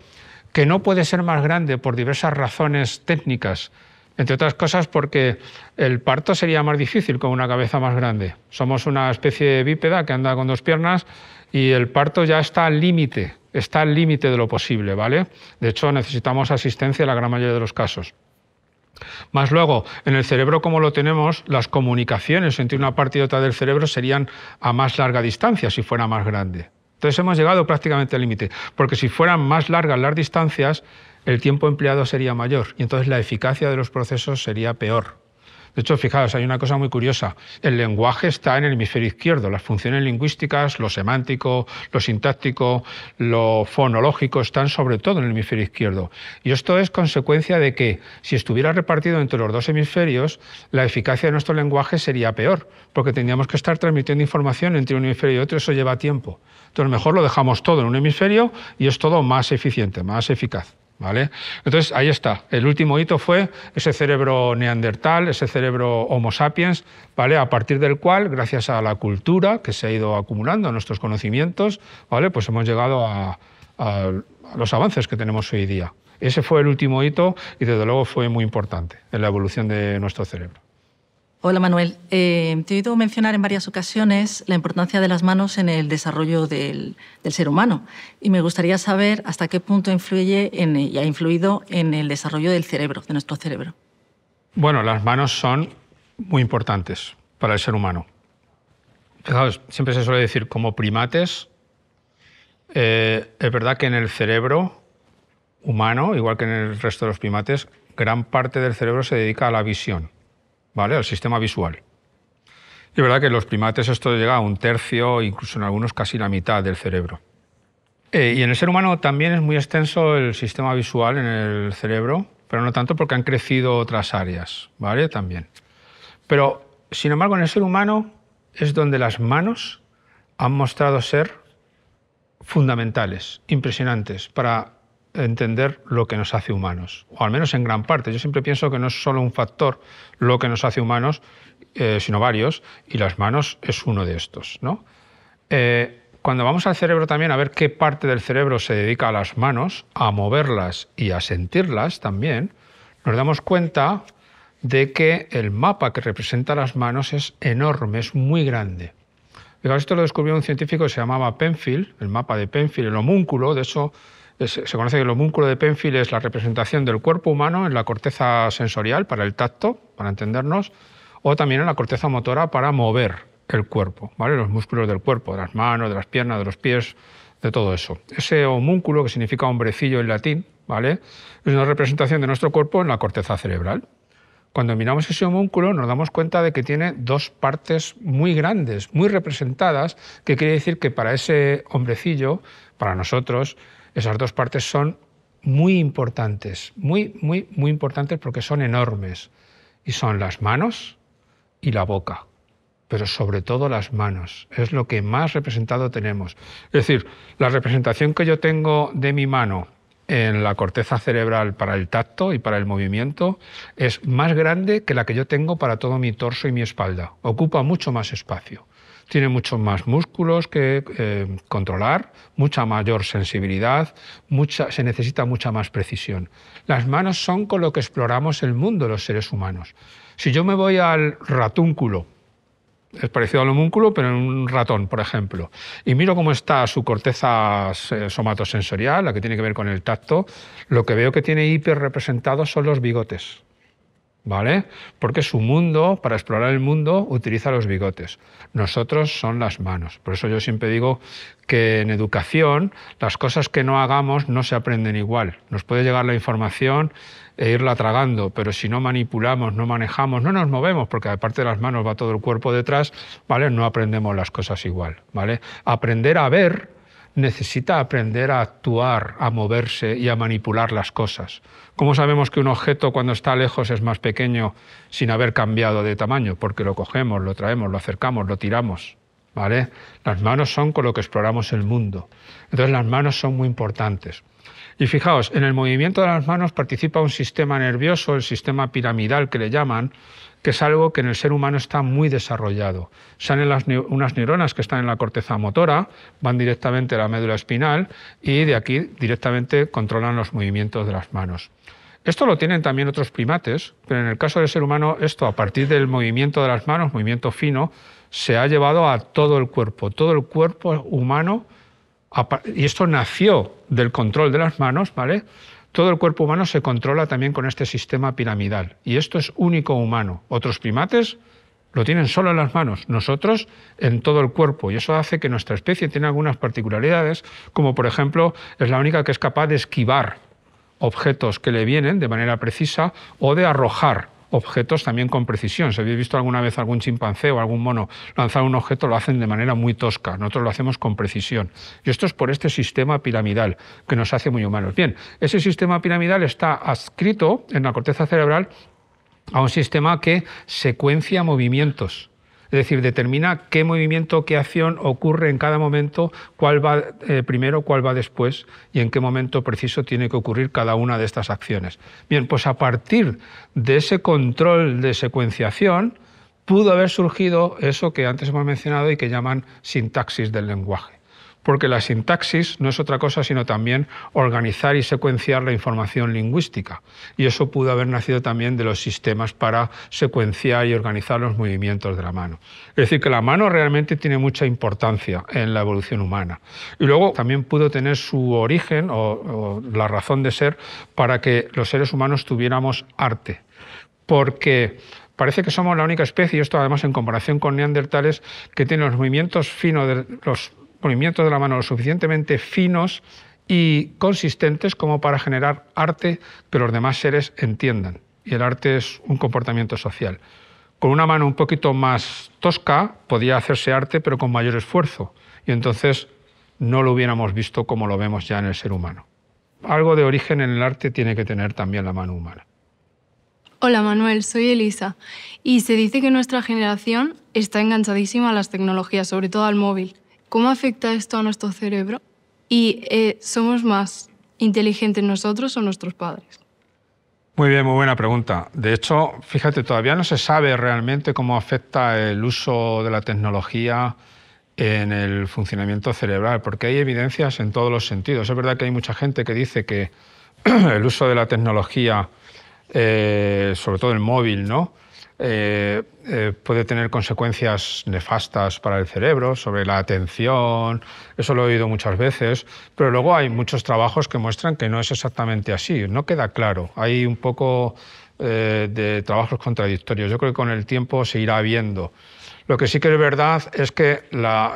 que no puede ser más grande por diversas razones técnicas, entre otras cosas porque el parto sería más difícil con una cabeza más grande. Somos una especie de bípeda que anda con dos piernas y el parto ya está al límite, está al límite de lo posible, ¿vale? De hecho, necesitamos asistencia en la gran mayoría de los casos. Más luego, en el cerebro como lo tenemos, las comunicaciones entre una parte y otra del cerebro serían a más larga distancia si fuera más grande. Entonces hemos llegado prácticamente al límite, porque si fueran más largas las distancias, el tiempo empleado sería mayor y entonces la eficacia de los procesos sería peor. De hecho, fijaos, hay una cosa muy curiosa. El lenguaje está en el hemisferio izquierdo. Las funciones lingüísticas, lo semántico, lo sintáctico, lo fonológico, están sobre todo en el hemisferio izquierdo. Y esto es consecuencia de que si estuviera repartido entre los dos hemisferios, la eficacia de nuestro lenguaje sería peor, porque tendríamos que estar transmitiendo información entre un hemisferio y otro. Eso lleva tiempo. Entonces, mejor lo dejamos todo en un hemisferio y es todo más eficiente, más eficaz. ¿Vale? Entonces, ahí está. El último hito fue ese cerebro neandertal, ese cerebro Homo sapiens, ¿vale? a partir del cual, gracias a la cultura que se ha ido acumulando, a nuestros conocimientos, ¿vale? pues hemos llegado a los avances que tenemos hoy día. Ese fue el último hito y desde luego fue muy importante en la evolución de nuestro cerebro. Hola Manuel. Eh, te he oído mencionar en varias ocasiones la importancia de las manos en el desarrollo del, ser humano y me gustaría saber hasta qué punto influye y ha influido en el desarrollo del cerebro, de nuestro cerebro. Bueno, las manos son muy importantes para el ser humano. Fijaos, siempre se suele decir como primates, eh, es verdad que en el cerebro humano, igual que en el resto de los primates, gran parte del cerebro se dedica a la visión ¿vale? al sistema visual. Y es verdad que en los primates esto llega a un tercio, incluso en algunos casi la mitad del cerebro. Eh, y en el ser humano también es muy extenso el sistema visual en el cerebro, pero no tanto porque han crecido otras áreas, ¿vale? También. Pero, sin embargo, en el ser humano es donde las manos han mostrado ser fundamentales, impresionantes, para entender lo que nos hace humanos, o al menos en gran parte. Yo siempre pienso que no es solo un factor lo que nos hace humanos, eh, sino varios, y las manos es uno de estos. ¿no? Eh, cuando vamos al cerebro también a ver qué parte del cerebro se dedica a las manos, a moverlas y a sentirlas también, nos damos cuenta de que el mapa que representa las manos es enorme, es muy grande. esto lo descubrió un científico que se llamaba Penfield, el mapa de Penfield, el homúnculo, de eso se conoce que el homúnculo de Penfield es la representación del cuerpo humano en la corteza sensorial, para el tacto, para entendernos, o también en la corteza motora para mover el cuerpo, ¿vale? los músculos del cuerpo, de las manos, de las piernas, de los pies, de todo eso. Ese homúnculo, que significa hombrecillo en latín, ¿vale? es una representación de nuestro cuerpo en la corteza cerebral. Cuando miramos ese homúnculo nos damos cuenta de que tiene dos partes muy grandes, muy representadas, que quiere decir que para ese hombrecillo, para nosotros, esas dos partes son muy importantes, muy, muy, muy importantes porque son enormes. Y son las manos y la boca, pero sobre todo las manos. Es lo que más representado tenemos. Es decir, la representación que yo tengo de mi mano en la corteza cerebral para el tacto y para el movimiento es más grande que la que yo tengo para todo mi torso y mi espalda. Ocupa mucho más espacio tiene muchos más músculos que eh, controlar, mucha mayor sensibilidad, se necesita mucha más precisión. Las manos son con lo que exploramos el mundo los seres humanos. Si yo me voy al ratúnculo, es parecido al homúnculo, pero en un ratón, por ejemplo. Y miro cómo está su corteza eh, somatosensorial, la que tiene que ver con el tacto. Lo que veo que tiene representados son los bigotes. ¿vale? Porque su mundo, para explorar el mundo, utiliza los bigotes. Nosotros son las manos. Por eso yo siempre digo que en educación las cosas que no hagamos no se aprenden igual. Nos puede llegar la información e irla tragando, pero si no manipulamos, no manejamos, no nos movemos, porque aparte de las manos va todo el cuerpo detrás, ¿vale? No aprendemos las cosas igual, ¿vale? Aprender a ver necesita aprender a actuar, a moverse y a manipular las cosas. ¿Cómo sabemos que un objeto cuando está lejos es más pequeño sin haber cambiado de tamaño? Porque lo cogemos, lo traemos, lo acercamos, lo tiramos. ¿vale? Las manos son con lo que exploramos el mundo. Entonces las manos son muy importantes. Y fijaos, en el movimiento de las manos participa un sistema nervioso, el sistema piramidal que le llaman, que es algo que en el ser humano está muy desarrollado. Salen unas neuronas que están en la corteza motora, van directamente a la médula espinal y de aquí directamente controlan los movimientos de las manos. Esto lo tienen también otros primates, pero en el caso del ser humano esto a partir del movimiento de las manos, movimiento fino, se ha llevado a todo el cuerpo. Todo el cuerpo humano, y esto nació del control de las manos, ¿vale? Todo el cuerpo humano se controla también con este sistema piramidal y esto es único humano. Otros primates lo tienen solo en las manos, nosotros en todo el cuerpo. Y eso hace que nuestra especie tiene algunas particularidades, como por ejemplo es la única que es capaz de esquivar objetos que le vienen de manera precisa o de arrojar objetos también con precisión. Si habéis visto alguna vez algún chimpancé o algún mono lanzar un objeto, lo hacen de manera muy tosca. Nosotros lo hacemos con precisión. Y esto es por este sistema piramidal que nos hace muy humanos. Bien, ese sistema piramidal está adscrito en la corteza cerebral a un sistema que secuencia movimientos. Es decir, determina qué movimiento, qué acción ocurre en cada momento, cuál va eh, primero, cuál va después y en qué momento preciso tiene que ocurrir cada una de estas acciones. Bien, pues a partir de ese control de secuenciación pudo haber surgido eso que antes hemos mencionado y que llaman sintaxis del lenguaje porque la sintaxis no es otra cosa sino también organizar y secuenciar la información lingüística. Y eso pudo haber nacido también de los sistemas para secuenciar y organizar los movimientos de la mano. Es decir, que la mano realmente tiene mucha importancia en la evolución humana. Y luego también pudo tener su origen o, la razón de ser para que los seres humanos tuviéramos arte. Porque parece que somos la única especie, y esto además en comparación con neandertales, que tiene los movimientos finos de los movimientos de la mano lo suficientemente finos y consistentes como para generar arte que los demás seres entiendan. Y el arte es un comportamiento social. Con una mano un poquito más tosca podía hacerse arte, pero con mayor esfuerzo. Y entonces no lo hubiéramos visto como lo vemos ya en el ser humano. Algo de origen en el arte tiene que tener también la mano humana. Hola Manuel, soy Elisa y se dice que nuestra generación está enganchadísima a las tecnologías, sobre todo al móvil cómo afecta esto a nuestro cerebro y eh, somos más inteligentes nosotros o nuestros padres. Muy bien, muy buena pregunta. De hecho, fíjate, todavía no se sabe realmente cómo afecta el uso de la tecnología en el funcionamiento cerebral, porque hay evidencias en todos los sentidos. Es verdad que hay mucha gente que dice que el uso de la tecnología, eh, sobre todo el móvil, ¿no? Eh, eh, puede tener consecuencias nefastas para el cerebro, sobre la atención, eso lo he oído muchas veces, pero luego hay muchos trabajos que muestran que no es exactamente así, no queda claro, hay un poco eh, de trabajos contradictorios, yo creo que con el tiempo se irá viendo. Lo que sí que es verdad es que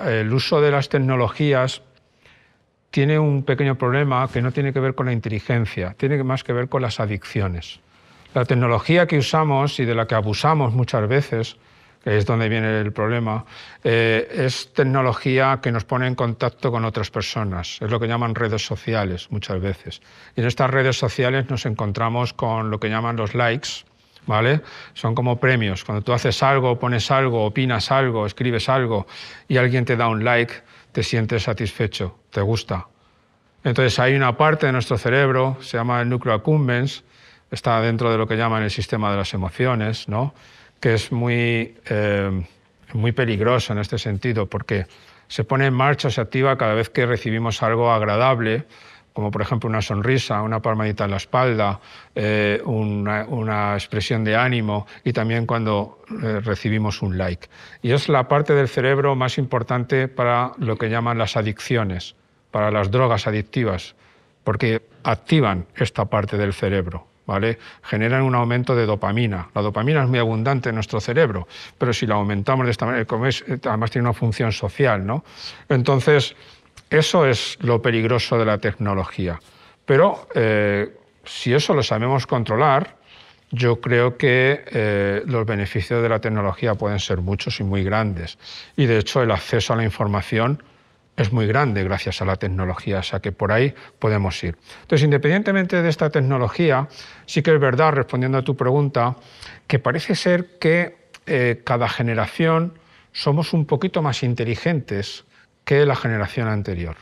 el uso de las tecnologías tiene un pequeño problema que no tiene que ver con la inteligencia, tiene más que ver con las adicciones. La tecnología que usamos y de la que abusamos muchas veces, que es donde viene el problema, eh, es tecnología que nos pone en contacto con otras personas. Es lo que llaman redes sociales muchas veces. Y en estas redes sociales nos encontramos con lo que llaman los likes, ¿vale? Son como premios. Cuando tú haces algo, pones algo, opinas algo, escribes algo y alguien te da un like, te sientes satisfecho, te gusta. Entonces hay una parte de nuestro cerebro, se llama el núcleo accumbens, está dentro de lo que llaman el sistema de las emociones, ¿no? que es muy, eh, muy peligroso en este sentido, porque se pone en marcha, se activa cada vez que recibimos algo agradable, como por ejemplo una sonrisa, una palmadita en la espalda, eh, una, expresión de ánimo y también cuando eh, recibimos un like. Y es la parte del cerebro más importante para lo que llaman las adicciones, para las drogas adictivas, porque activan esta parte del cerebro. Generan un aumento de dopamina. La dopamina es muy abundante en nuestro cerebro, pero si la aumentamos de esta manera, eh, además tiene una función social, ¿no? Entonces, eso es lo peligroso de la tecnología. Pero eh, si eso lo sabemos controlar, yo creo que eh, los beneficios de la tecnología pueden ser muchos y muy grandes. Y de hecho, el acceso a la información es muy grande gracias a la tecnología, o sea que por ahí podemos ir. Entonces, independientemente de esta tecnología, sí que es verdad, respondiendo a tu pregunta, que parece ser que eh, cada generación somos un poquito más inteligentes que la generación anterior.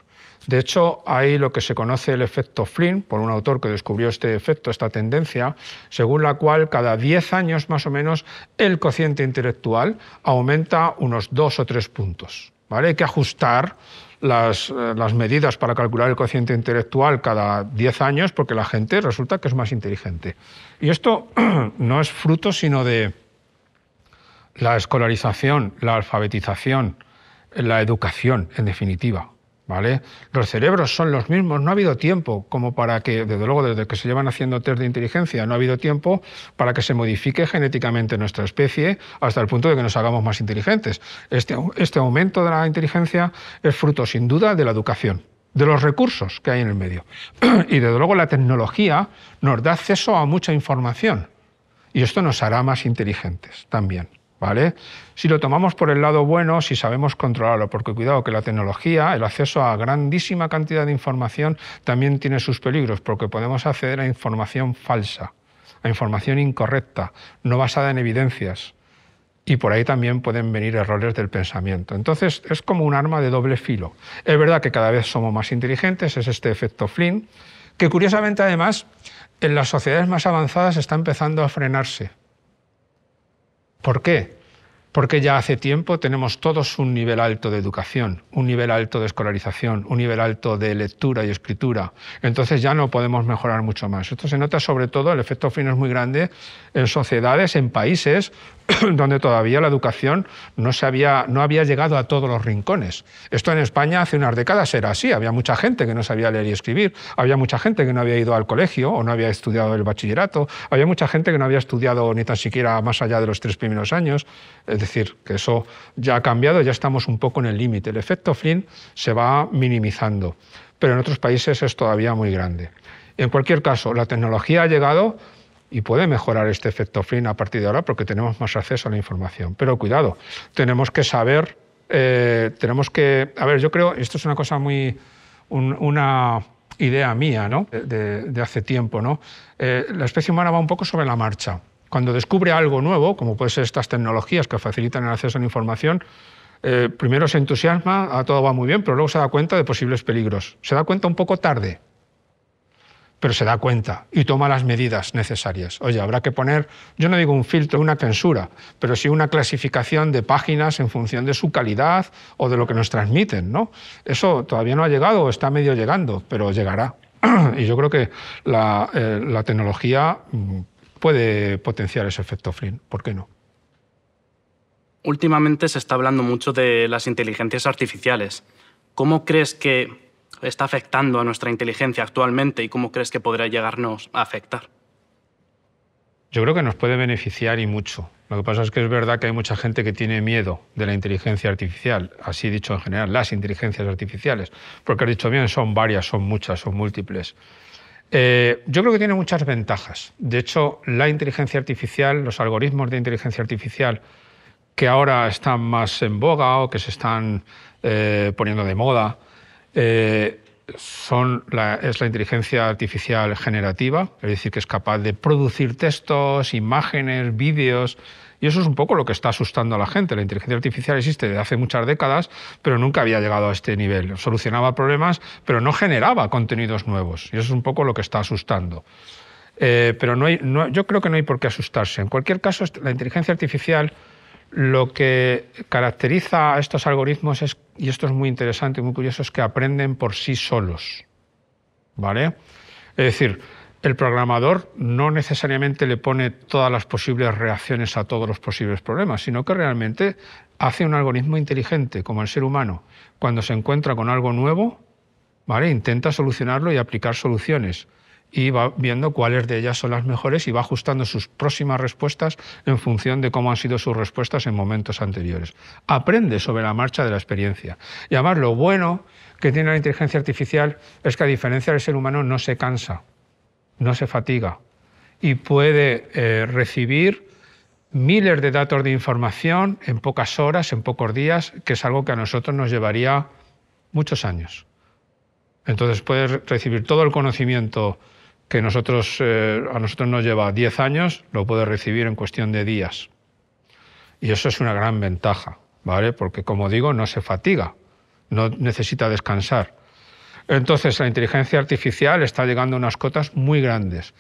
De hecho, hay lo que se conoce el efecto Flynn, por un autor que descubrió este efecto, esta tendencia, según la cual cada 10 años más o menos el cociente intelectual aumenta unos 2 o 3 puntos. Hay que ajustar las, eh, las, medidas para calcular el coeficiente intelectual cada diez años porque la gente resulta que es más inteligente. Y esto no es fruto sino de la escolarización, la alfabetización, la educación, en definitiva. Los cerebros son los mismos, no ha habido tiempo como para que, desde luego desde que se llevan haciendo test de inteligencia, no ha habido tiempo para que se modifique genéticamente nuestra especie hasta el punto de que nos hagamos más inteligentes. este, este aumento de la inteligencia es fruto sin duda de la educación de los recursos que hay en el medio. Y desde luego la tecnología nos da acceso a mucha información y esto nos hará más inteligentes también. ¿vale? Si lo tomamos por el lado bueno, si sabemos controlarlo, porque cuidado que la tecnología, el acceso a grandísima cantidad de información también tiene sus peligros, porque podemos acceder a información falsa, a información incorrecta, no basada en evidencias. Y por ahí también pueden venir errores del pensamiento. Entonces es como un arma de doble filo. Es verdad que cada vez somos más inteligentes, es este efecto Flynn, que curiosamente además en las sociedades más avanzadas está empezando a frenarse ¿Por qué? porque ya hace tiempo tenemos todos un nivel alto de educación, un nivel alto de escolarización, un nivel alto de lectura y escritura. Entonces ya no podemos mejorar mucho más. Esto se nota sobre todo, el efecto fino es muy grande en sociedades, en países donde todavía la educación no, se había, no había llegado a todos los rincones. Esto en España hace unas décadas era así, había mucha gente que no sabía leer y escribir, había mucha gente que no había ido al colegio o no había estudiado el bachillerato, había mucha gente que no había estudiado ni tan siquiera más allá de los tres primeros años decir, que eso ya ha cambiado, ya estamos un poco en el límite. El efecto Flynn se va minimizando, pero en otros países es todavía muy grande. En cualquier caso, la tecnología ha llegado y puede mejorar este efecto Flynn a partir de ahora porque tenemos más acceso a la información. Pero cuidado, tenemos que saber, eh, tenemos que... A ver, yo creo, esto es una cosa muy... una idea mía, ¿no? De, hace tiempo, ¿no? Eh, la especie humana va un poco sobre la marcha cuando descubre algo nuevo, como pueden ser estas tecnologías que facilitan el acceso a la información, eh, primero se entusiasma, ah, todo va muy bien, pero luego se da cuenta de posibles peligros. Se da cuenta un poco tarde, pero se da cuenta y toma las medidas necesarias. Oye, habrá que poner, yo no digo un filtro, una censura, pero sí una clasificación de páginas en función de su calidad o de lo que nos transmiten, ¿no? Eso todavía no ha llegado, está medio llegando, pero llegará. Y yo creo que la, eh, la tecnología mm, puede potenciar ese efecto Flynn. ¿Por qué no? Últimamente se está hablando mucho de las inteligencias artificiales. ¿Cómo crees que está afectando a nuestra inteligencia actualmente y cómo crees que podrá llegarnos a afectar? Yo creo que nos puede beneficiar y mucho. Lo que pasa es que es verdad que hay mucha gente que tiene miedo de la inteligencia artificial, así dicho en general, las inteligencias artificiales, porque has dicho bien, son varias, son muchas, son múltiples. Eh, yo creo que tiene muchas ventajas. De hecho, la inteligencia artificial, los algoritmos de inteligencia artificial que ahora están más en boga o que se están eh, poniendo de moda, eh, es la inteligencia artificial generativa, es decir, que es capaz de producir textos, imágenes, vídeos, y eso es un poco lo que está asustando a la gente. La inteligencia artificial existe desde hace muchas décadas, pero nunca había llegado a este nivel. Solucionaba problemas, pero no generaba contenidos nuevos. Y eso es un poco lo que está asustando. Eh, pero no hay, no, yo creo que no hay por qué asustarse. En cualquier caso, la inteligencia artificial lo que caracteriza a estos algoritmos es, y esto es muy interesante y muy curioso, es que aprenden por sí solos. ¿Vale? Es decir, el programador no necesariamente le pone todas las posibles reacciones a todos los posibles problemas, sino que realmente hace un algoritmo inteligente, como el ser humano. Cuando se encuentra con algo nuevo, ¿vale? intenta solucionarlo y aplicar soluciones. Y va viendo cuáles de ellas son las mejores y va ajustando sus próximas respuestas en función de cómo han sido sus respuestas en momentos anteriores. Aprende sobre la marcha de la experiencia. Y además lo bueno que tiene la inteligencia artificial es que a diferencia del ser humano no se cansa no se fatiga y puede eh, recibir miles de datos de información en pocas horas, en pocos días, que es algo que a nosotros nos llevaría muchos años. Entonces puede recibir todo el conocimiento que nosotros, eh, a nosotros nos lleva 10 años, lo puede recibir en cuestión de días. Y eso es una gran ventaja, ¿vale? Porque como digo, no se fatiga, no necesita descansar. Entonces, la inteligencia artificial está llegando a unas cotas muy grandes.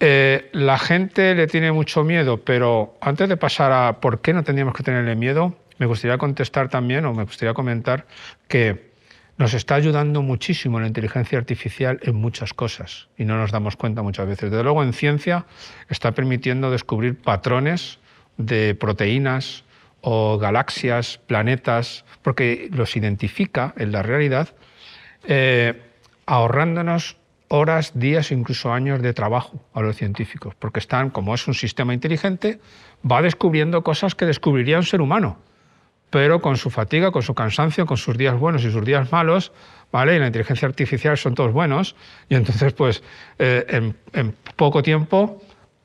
Eh, la gente le tiene mucho miedo, pero antes de pasar a por qué no tendríamos que tenerle miedo, me gustaría contestar también o me gustaría comentar que nos está ayudando muchísimo la inteligencia artificial en muchas cosas y no nos damos cuenta muchas veces. Desde luego en ciencia está permitiendo descubrir patrones de proteínas o galaxias, planetas, porque los identifica en la realidad eh, ahorrándonos horas, días, incluso años de trabajo a los científicos, porque están, como es un sistema inteligente, va descubriendo cosas que descubriría un ser humano, pero con su fatiga, con su cansancio, con sus días buenos y sus días malos, ¿vale? Y la inteligencia artificial son todos buenos, y entonces, pues, eh, en, poco tiempo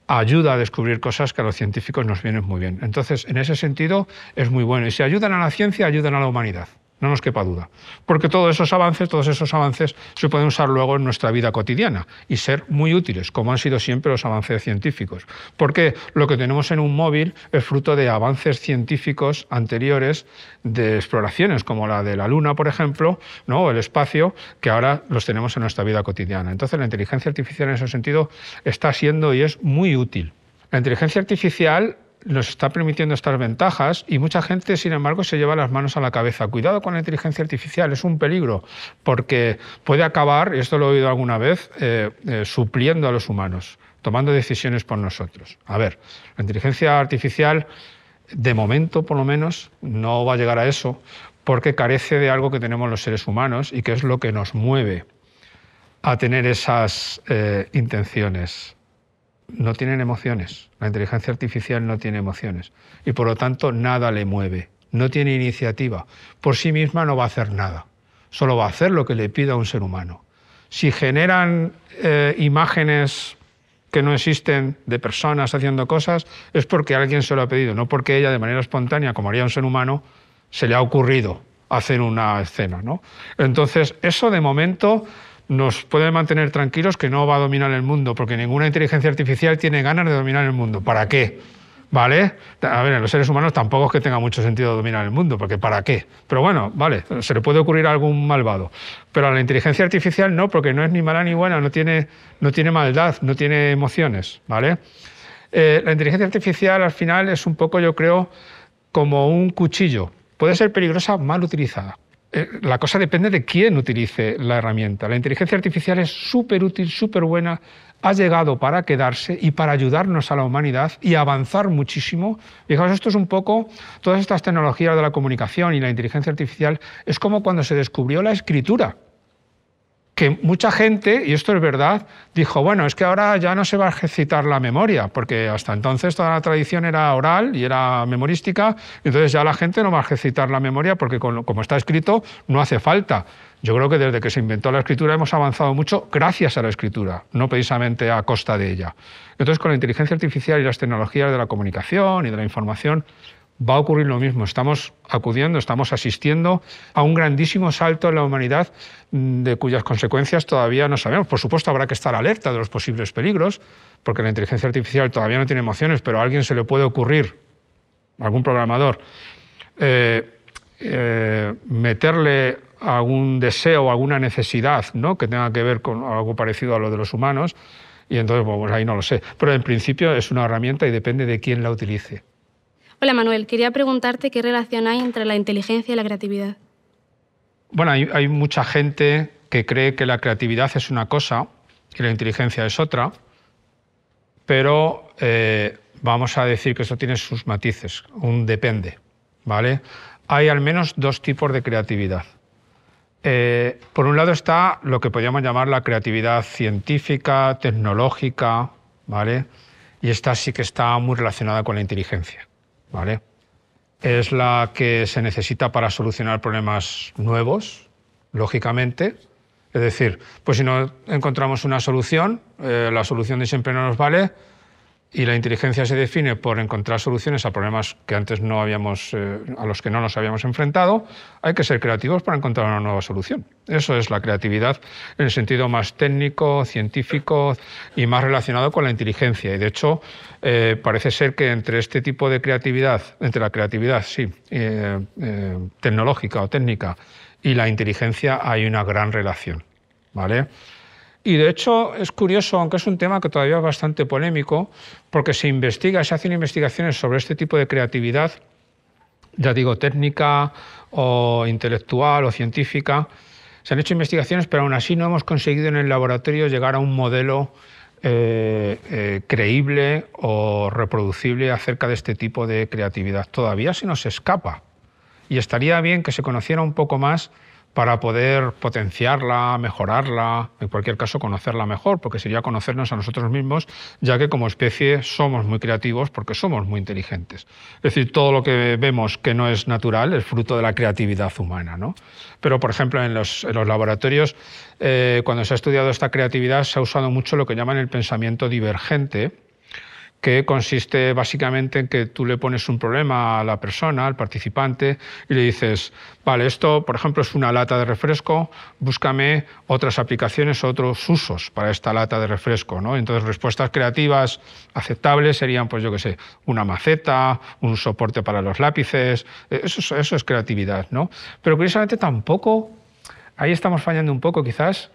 ayuda a descubrir cosas que a los científicos nos vienen muy bien. Entonces, en ese sentido, es muy bueno. Y si ayudan a la ciencia, ayudan a la humanidad no nos quepa duda. Porque todos esos avances, todos esos avances se pueden usar luego en nuestra vida cotidiana y ser muy útiles, como han sido siempre los avances científicos. Porque lo que tenemos en un móvil es fruto de avances científicos anteriores de exploraciones, como la de la Luna, por ejemplo, ¿no? o el espacio, que ahora los tenemos en nuestra vida cotidiana. Entonces la inteligencia artificial en ese sentido está siendo y es muy útil. La inteligencia artificial nos está permitiendo estas ventajas y mucha gente, sin embargo, se lleva las manos a la cabeza. Cuidado con la inteligencia artificial, es un peligro, porque puede acabar, y esto lo he oído alguna vez, eh, eh, supliendo a los humanos, tomando decisiones por nosotros. A ver, la inteligencia artificial, de momento por lo menos, no va a llegar a eso, porque carece de algo que tenemos los seres humanos y que es lo que nos mueve a tener esas eh, intenciones no tienen emociones. La inteligencia artificial no tiene emociones. Y por lo tanto nada le mueve. No tiene iniciativa. Por sí misma no va a hacer nada. Solo va a hacer lo que le pida un ser humano. Si generan eh, imágenes que no existen de personas haciendo cosas, es porque alguien se lo ha pedido, no porque ella de manera espontánea, como haría un ser humano, se le ha ocurrido hacer una escena. ¿no? Entonces, eso de momento nos puede mantener tranquilos que no va a dominar el mundo, porque ninguna inteligencia artificial tiene ganas de dominar el mundo. ¿Para qué? ¿Vale? A ver, los seres humanos tampoco es que tenga mucho sentido dominar el mundo, porque ¿para qué? Pero bueno, vale, se le puede ocurrir a algún malvado. Pero a la inteligencia artificial no, porque no es ni mala ni buena, no tiene, no tiene maldad, no tiene emociones, ¿vale? Eh, la inteligencia artificial al final es un poco, yo creo, como un cuchillo. Puede ser peligrosa mal utilizada. Eh, la cosa depende de quién utilice la herramienta. La inteligencia artificial es súper útil, súper buena, ha llegado para quedarse y para ayudarnos a la humanidad y avanzar muchísimo. Fijaos, esto es un poco, todas estas tecnologías de la comunicación y la inteligencia artificial, es como cuando se descubrió la escritura que mucha gente, y esto es verdad, dijo, bueno, es que ahora ya no se va a ejercitar la memoria, porque hasta entonces toda la tradición era oral y era memorística, entonces ya la gente no va a ejercitar la memoria porque como está escrito no hace falta. Yo creo que desde que se inventó la escritura hemos avanzado mucho gracias a la escritura, no precisamente a costa de ella. Entonces con la inteligencia artificial y las tecnologías de la comunicación y de la información va a ocurrir lo mismo. Estamos acudiendo, estamos asistiendo a un grandísimo salto en la humanidad mm, de cuyas consecuencias todavía no sabemos. Por supuesto, habrá que estar alerta de los posibles peligros, porque la inteligencia artificial todavía no tiene emociones, pero a alguien se le puede ocurrir, algún programador, eh, eh, meterle algún deseo, alguna necesidad ¿no? que tenga que ver con algo parecido a lo de los humanos, y entonces, bueno, pues ahí no lo sé. Pero en principio es una herramienta y depende de quién la utilice. Hola Manuel, quería preguntarte qué relación hay entre la inteligencia y la creatividad. Bueno, hay, mucha gente que cree que la creatividad es una cosa y la inteligencia es otra, pero eh, vamos a decir que esto tiene sus matices, un depende, ¿vale? Hay al menos dos tipos de creatividad. Eh, por un lado está lo que podríamos llamar la creatividad científica, tecnológica, ¿vale? Y esta sí que está muy relacionada con la inteligencia. ¿vale? Es la que se necesita para solucionar problemas nuevos, lógicamente. Es decir, pues si no encontramos una solución, eh, la solución de siempre no nos vale, y la inteligencia se define por encontrar soluciones a problemas que antes no habíamos, eh, a los que no nos habíamos enfrentado. Hay que ser creativos para encontrar una nueva solución. Eso es la creatividad en el sentido más técnico, científico y más relacionado con la inteligencia. Y de hecho, eh, parece ser que entre este tipo de creatividad, entre la creatividad, sí, eh, tecnológica o técnica, y la inteligencia hay una gran relación. ¿Vale? Y de hecho es curioso, aunque es un tema que todavía es bastante polémico, porque se investiga, se hacen investigaciones sobre este tipo de creatividad, ya digo, técnica o intelectual o científica. Se han hecho investigaciones, pero aún así no hemos conseguido en el laboratorio llegar a un modelo eh, eh, creíble o reproducible acerca de este tipo de creatividad. Todavía se nos escapa y estaría bien que se conociera un poco más para poder potenciarla, mejorarla, en cualquier caso conocerla mejor, porque sería conocernos a nosotros mismos, ya que como especie somos muy creativos porque somos muy inteligentes. Es decir, todo lo que vemos que no es natural es fruto de la creatividad humana. Pero, por ejemplo, en los, laboratorios, eh, cuando se ha estudiado esta creatividad, se ha usado mucho lo que llaman el pensamiento divergente, que consiste básicamente en que tú le pones un problema a la persona, al participante, y le dices, vale, esto, por ejemplo, es una lata de refresco, búscame otras aplicaciones, otros usos para esta lata de refresco. ¿no? Entonces, respuestas creativas aceptables serían, pues yo qué sé, una maceta, un soporte para los lápices, eh, eso, eso es creatividad. ¿no? Pero curiosamente tampoco, ahí estamos fallando un poco quizás,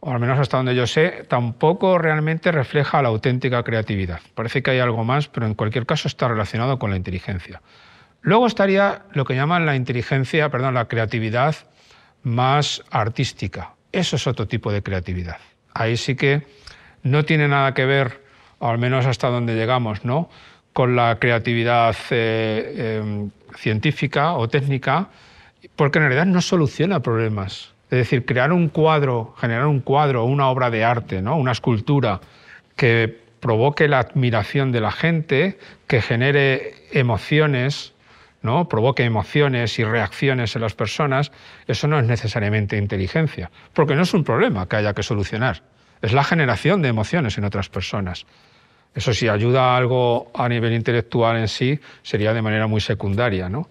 o al menos hasta donde yo sé, tampoco realmente refleja la auténtica creatividad. Parece que hay algo más, pero en cualquier caso está relacionado con la inteligencia. Luego estaría lo que llaman la inteligencia, perdón, la creatividad más artística. Eso es otro tipo de creatividad. Ahí sí que no tiene nada que ver, o al menos hasta donde llegamos, ¿no? con la creatividad eh, em, científica o técnica, porque en realidad no soluciona problemas. Es decir, crear un cuadro, generar un cuadro, una obra de arte, ¿no? una escultura que provoque la admiración de la gente, que genere emociones, ¿no? provoque emociones y reacciones en las personas, eso no es necesariamente inteligencia, porque no es un problema que haya que solucionar, es la generación de emociones en otras personas. Eso si ayuda algo a nivel intelectual en sí, sería de manera muy secundaria, ¿no?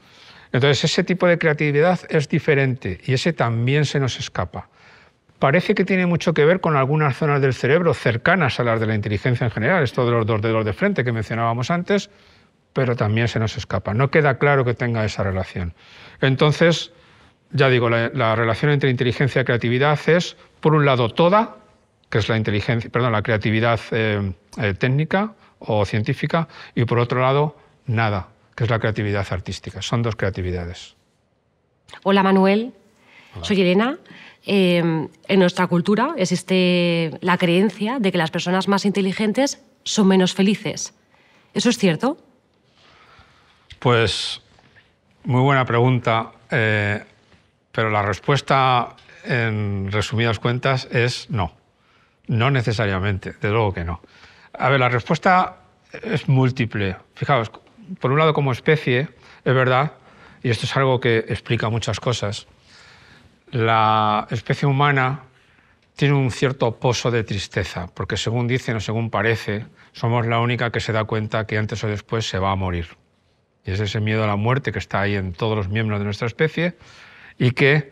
Entonces ese tipo de creatividad es diferente y ese también se nos escapa. Parece que tiene mucho que ver con algunas zonas del cerebro cercanas a las de la inteligencia en general, esto de los dos dedos de frente que mencionábamos antes, pero también se nos escapa. No queda claro que tenga esa relación. Entonces, ya digo, la, relación entre inteligencia y creatividad es, por un lado, toda, que es la inteligencia, perdón, la creatividad eh, eh, técnica o científica, y por otro lado, nada, que es la creatividad artística. Son dos creatividades. Hola Manuel, soy Elena. Eh, en nuestra cultura existe la creencia de que las personas más inteligentes son menos felices. ¿Eso es cierto? Pues muy buena pregunta, eh, pero la respuesta en resumidas cuentas es no. No necesariamente, de luego que no. A ver, la respuesta es múltiple. Fijaos, por un lado como especie, es verdad, y esto es algo que explica muchas cosas, la especie humana tiene un cierto pozo de tristeza, porque según dicen o según parece, somos la única que se da cuenta que antes o después se va a morir. Y es ese miedo a la muerte que está ahí en todos los miembros de nuestra especie y que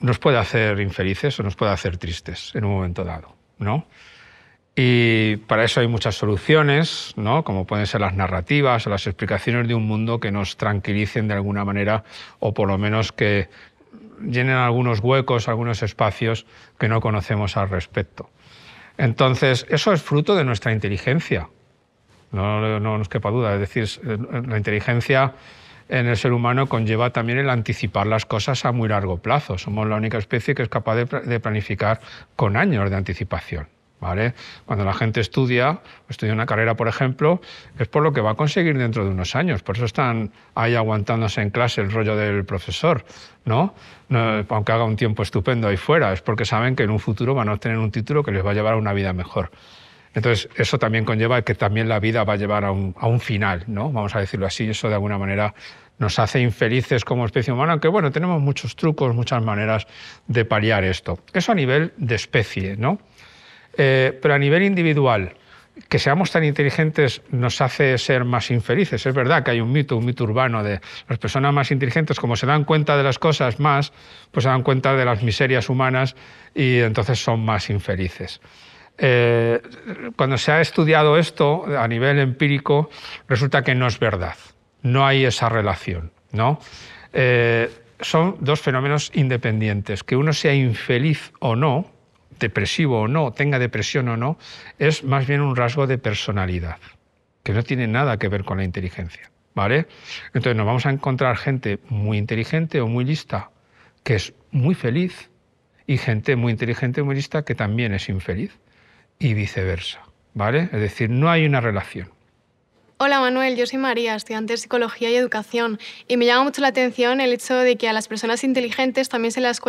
nos puede hacer infelices o nos puede hacer tristes en un momento dado, ¿no? Y para eso hay muchas soluciones, ¿no? como pueden ser las narrativas o las explicaciones de un mundo que nos tranquilicen de alguna manera o por lo menos que llenen algunos huecos, algunos espacios que no conocemos al respecto. Entonces, eso es fruto de nuestra inteligencia, no, no nos quepa duda. Es decir, eh, la inteligencia en el ser humano conlleva también el anticipar las cosas a muy largo plazo. Somos la única especie que es capaz de planificar con años de anticipación. Cuando la gente estudia, estudia una carrera, por ejemplo, es por lo que va a conseguir dentro de unos años. Por eso están ahí aguantándose en clase el rollo del profesor, ¿no? aunque haga un tiempo estupendo ahí fuera, es porque saben que en un futuro van a obtener un título que les va a llevar a una vida mejor. Entonces, eso también conlleva que también la vida va a llevar a un, final, ¿no? Vamos a decirlo así, eso de alguna manera nos hace infelices como especie humana, aunque bueno, tenemos muchos trucos, muchas maneras de paliar esto. Eso a nivel de especie, ¿no? Eh, pero a nivel individual, que seamos tan inteligentes nos hace ser más infelices. Es verdad que hay un mito, un mito urbano de las personas más inteligentes, como se dan cuenta de las cosas más, pues se dan cuenta de las miserias humanas y entonces son más infelices. Eh, cuando se ha estudiado esto a nivel empírico, resulta que no es verdad. No hay esa relación. ¿no? Eh, son dos fenómenos independientes. Que uno sea infeliz o no, depresivo o no, tenga depresión o no, es más bien un rasgo de personalidad, que no tiene nada que ver con la inteligencia. ¿Vale? Entonces nos vamos a encontrar gente muy inteligente o muy lista, que es muy feliz, y gente muy inteligente o muy lista que también es infeliz, y viceversa. ¿Vale? Es decir, no hay una relación. Hola Manuel, yo soy María, estudiante de Psicología y Educación, y me llama mucho la atención el hecho de que a las personas inteligentes también se las,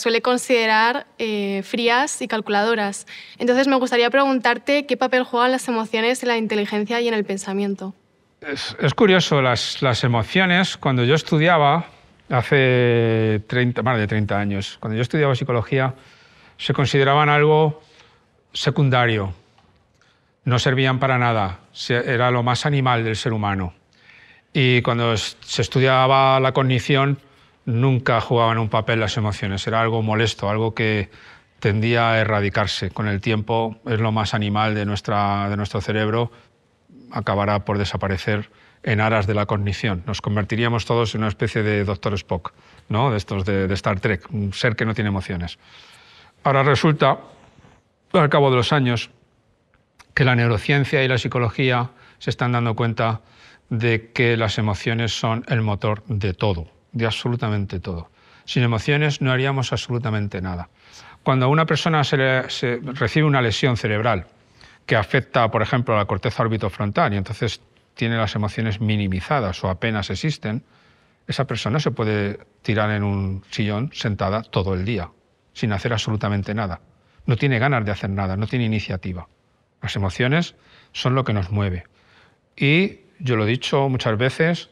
suele considerar eh, frías y calculadoras. Entonces me gustaría preguntarte qué papel juegan las emociones en la inteligencia y en el pensamiento. Es, curioso, las, las, emociones, cuando yo estudiaba, hace más de 30 años, cuando yo estudiaba psicología, se consideraban algo secundario, no servían para nada, era lo más animal del ser humano. Y cuando se estudiaba la cognición, nunca jugaban un papel las emociones, era algo molesto, algo que tendía a erradicarse. Con el tiempo es lo más animal de, nuestra, de nuestro cerebro, acabará por desaparecer en aras de la cognición. Nos convertiríamos todos en una especie de Doctor Spock, ¿no? de estos de, de Star Trek, un ser que no tiene emociones. Ahora resulta, al cabo de los años, que la neurociencia y la psicología se están dando cuenta de que las emociones son el motor de todo, de absolutamente todo. Sin emociones no haríamos absolutamente nada. Cuando una persona recibe una lesión cerebral que afecta, por ejemplo, a la corteza orbitofrontal y entonces tiene las emociones minimizadas o apenas existen, esa persona se puede tirar en un sillón sentada todo el día, sin hacer absolutamente nada. No tiene ganas de hacer nada, no tiene iniciativa. Las emociones son lo que nos mueve. Y yo lo he dicho muchas veces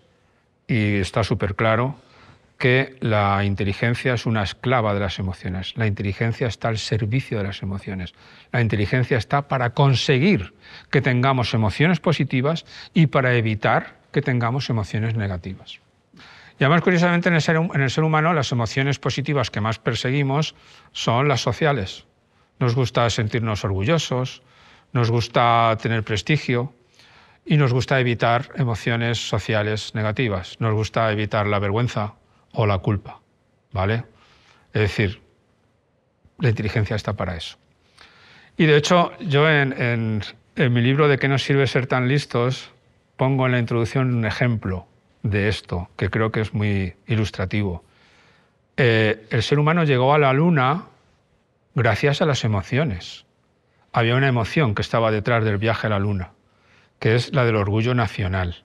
y está súper claro que la inteligencia es una esclava de las emociones. La inteligencia está al servicio de las emociones. La inteligencia está para conseguir que tengamos emociones positivas y para evitar que tengamos emociones negativas. Y además, curiosamente, en el, ser, en el ser humano las emociones positivas que más perseguimos son las sociales. Nos gusta sentirnos orgullosos, nos gusta tener prestigio y nos gusta evitar emociones sociales negativas, nos gusta evitar la vergüenza o la culpa, ¿vale? Es decir, la inteligencia está para eso. Y de hecho, yo en, mi libro de qué nos sirve ser tan listos, pongo en la introducción un ejemplo de esto, que creo que es muy ilustrativo. Eh, el ser humano llegó a la luna gracias a las emociones había una emoción que estaba detrás del viaje a la Luna, que es la del orgullo nacional.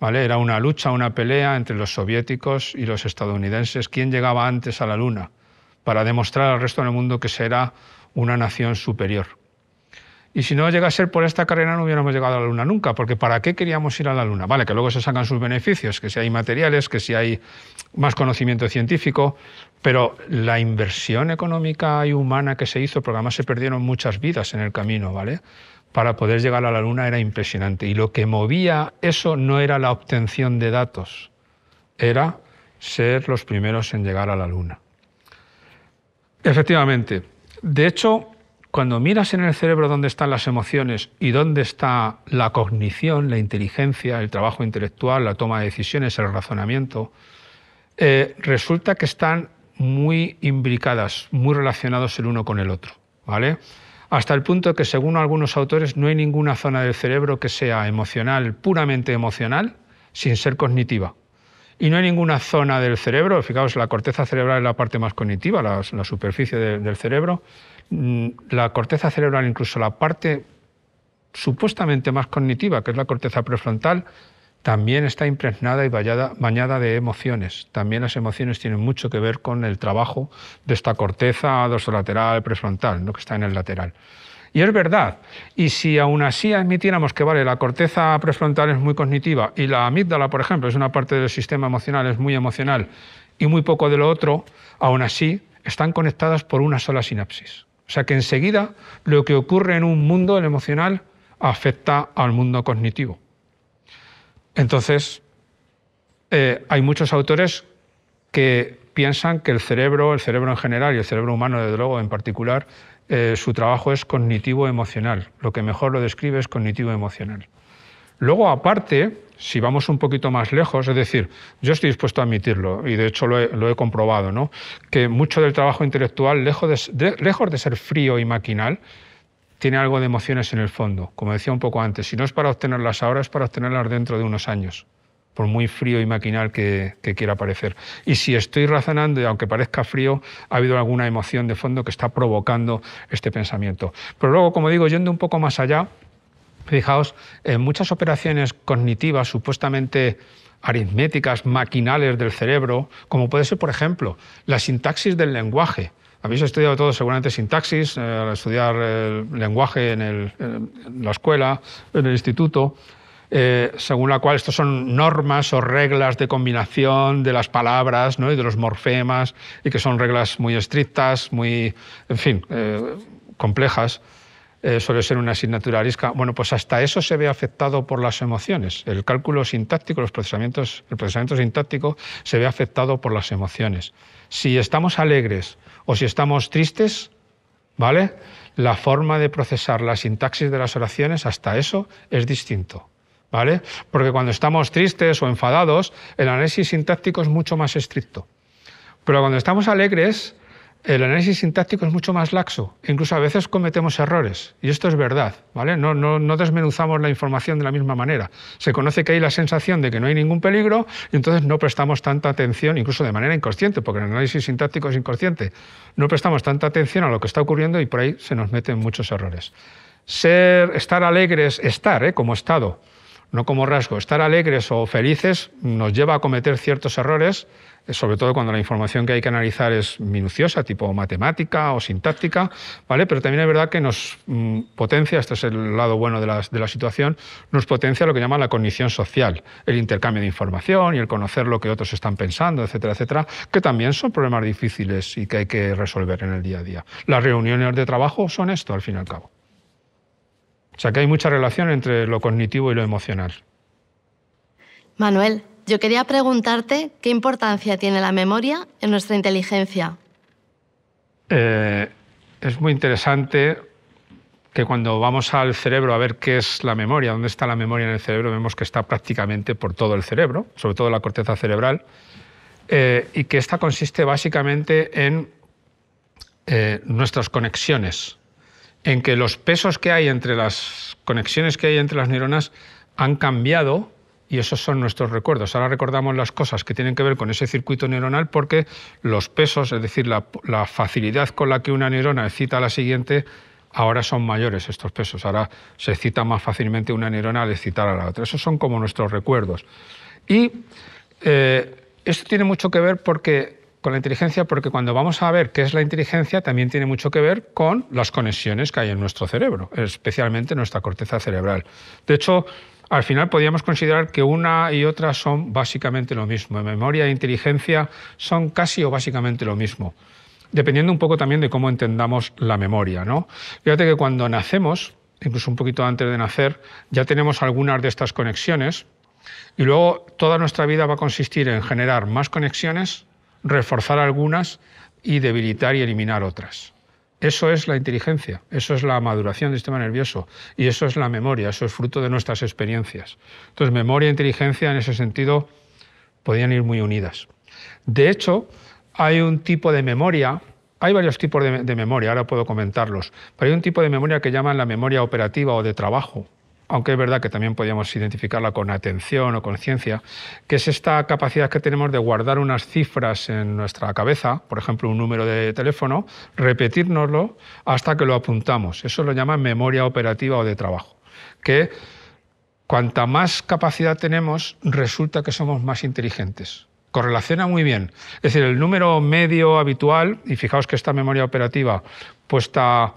¿Vale? Era una lucha, una pelea entre los soviéticos y los estadounidenses, quién llegaba antes a la Luna, para demostrar al resto del mundo que será una nación superior. Y si no llega a ser por esta carrera no hubiéramos llegado a la Luna nunca, porque ¿para qué queríamos ir a la Luna? Vale, que luego se sacan sus beneficios, que si hay materiales, que si hay más conocimiento científico, pero la inversión económica y humana que se hizo, porque además se perdieron muchas vidas en el camino, ¿vale? Para poder llegar a la Luna era impresionante. Y lo que movía eso no era la obtención de datos, era ser los primeros en llegar a la Luna. Efectivamente. De hecho, cuando miras en el cerebro dónde están las emociones y dónde está la cognición, la inteligencia, el trabajo intelectual, la toma de decisiones, el razonamiento, eh, resulta que están muy imbricadas, muy relacionados el uno con el otro, ¿vale? Hasta el punto que, según algunos autores, no hay ninguna zona del cerebro que sea emocional, puramente emocional, sin ser cognitiva. Y no hay ninguna zona del cerebro, fijaos, la corteza cerebral es la parte más cognitiva, la, superficie del cerebro. Mm, la corteza cerebral, incluso la parte supuestamente más cognitiva, que es la corteza prefrontal, también está impregnada y bañada de emociones. También las emociones tienen mucho que ver con el trabajo de esta corteza dorsolateral, prefrontal, lo que está en el lateral. Y es verdad, y si aún así admitiéramos que vale, la corteza prefrontal es muy cognitiva y la amígdala, por ejemplo, es una parte del sistema emocional, es muy emocional y muy poco de lo otro, aún así están conectadas por una sola sinapsis. O sea que enseguida lo que ocurre en un mundo, emocional, afecta al mundo cognitivo. Entonces, eh, hay muchos autores que piensan que el cerebro, el cerebro en general y el cerebro humano, desde luego, en particular, eh, su trabajo es cognitivo-emocional. Lo que mejor lo describe es cognitivo-emocional. Luego, aparte, si vamos un poquito más lejos, es decir, yo estoy dispuesto a admitirlo, y de hecho lo he, comprobado, ¿no? que mucho del trabajo intelectual, lejos de ser frío y maquinal, tiene algo de emociones en el fondo. Como decía un poco antes, si no es para obtenerlas ahora, es para obtenerlas dentro de unos años, por muy frío y maquinal que, quiera parecer. Y si estoy razonando, y aunque parezca frío, ha habido alguna emoción de fondo que está provocando este pensamiento. Pero luego, como digo, yendo un poco más allá, fijaos, en muchas operaciones cognitivas supuestamente aritméticas, maquinales del cerebro, como puede ser, por ejemplo, la sintaxis del lenguaje. Habéis estudiado todo, seguramente sintaxis, eh, al estudiar el lenguaje en, la escuela, en el instituto, eh, según la cual estos son normas o reglas de combinación de las palabras y de los morfemas, y que son reglas muy estrictas, muy, en fin, eh, complejas. suele ser una asignatura arisca. Bueno, pues hasta eso se ve afectado por las emociones. El cálculo sintáctico, los procesamientos, el procesamiento sintáctico se ve afectado por las emociones. Si estamos alegres, o si estamos tristes, ¿vale? La forma de procesar la sintaxis de las oraciones hasta eso es distinto. ¿Vale? Porque cuando estamos tristes o enfadados, el análisis sintáctico es mucho más estricto. Pero cuando estamos alegres, el análisis sintáctico es mucho más laxo. Incluso a veces cometemos errores, y esto es verdad, ¿vale? No, desmenuzamos la información de la misma manera. Se conoce que hay la sensación de que no hay ningún peligro, y entonces no prestamos tanta atención, incluso de manera inconsciente, porque el análisis sintáctico es inconsciente. No prestamos tanta atención a lo que está ocurriendo y por ahí se nos meten muchos errores. Ser, estar alegres, estar ¿eh? como estado, no como rasgo. Estar alegres o felices nos lleva a cometer ciertos errores, eh, sobre todo cuando la información que hay que analizar es minuciosa, tipo matemática o sintáctica, ¿vale? Pero también es verdad que nos mm, potencia, este es el lado bueno de la, de la situación, nos potencia lo que llaman la cognición social, el intercambio de información y el conocer lo que otros están pensando, etcétera, etcétera, que también son problemas difíciles y que hay que resolver en el día a día. Las reuniones de trabajo son esto, al fin y al cabo. O sea que hay mucha relación entre lo cognitivo y lo emocional. Manuel, yo quería preguntarte qué importancia tiene la memoria en nuestra inteligencia. Eh, es muy interesante que cuando vamos al cerebro a ver qué es la memoria, dónde está la memoria en el cerebro, vemos que está prácticamente por todo el cerebro, sobre todo la corteza cerebral, eh, y que esta consiste básicamente en eh, nuestras conexiones en que los pesos que hay entre las conexiones que hay entre las neuronas han cambiado y esos son nuestros recuerdos. Ahora recordamos las cosas que tienen que ver con ese circuito neuronal porque los pesos, es decir, la, facilidad con la que una neurona excita a la siguiente, ahora son mayores estos pesos. Ahora se excita más fácilmente una neurona al excitar a la otra. Esos son como nuestros recuerdos. Y eh, esto tiene mucho que ver porque con la inteligencia porque cuando vamos a ver qué es la inteligencia también tiene mucho que ver con las conexiones que hay en nuestro cerebro, especialmente en nuestra corteza cerebral. De hecho, al final podríamos considerar que una y otra son básicamente lo mismo. Memoria e inteligencia son casi o básicamente lo mismo, dependiendo un poco también de cómo entendamos la memoria. ¿no? Fíjate que cuando nacemos, incluso un poquito antes de nacer, ya tenemos algunas de estas conexiones y luego toda nuestra vida va a consistir en generar más conexiones reforzar algunas y debilitar y eliminar otras. Eso es la inteligencia, eso es la maduración del sistema nervioso y eso es la memoria, eso es fruto de nuestras experiencias. Entonces, memoria e inteligencia en ese sentido podían ir muy unidas. De hecho, hay un tipo de memoria, hay varios tipos de, de memoria, ahora puedo comentarlos, pero hay un tipo de memoria que llaman la memoria operativa o de trabajo, aunque es verdad que también podíamos identificarla con atención o conciencia, que es esta capacidad que tenemos de guardar unas cifras en nuestra cabeza, por ejemplo, un número de teléfono, repetirnoslo hasta que lo apuntamos. Eso lo llaman memoria operativa o de trabajo, que cuanta más capacidad tenemos, resulta que somos más inteligentes correlaciona muy bien. Es decir, el número medio habitual, y fijaos que esta memoria operativa puesta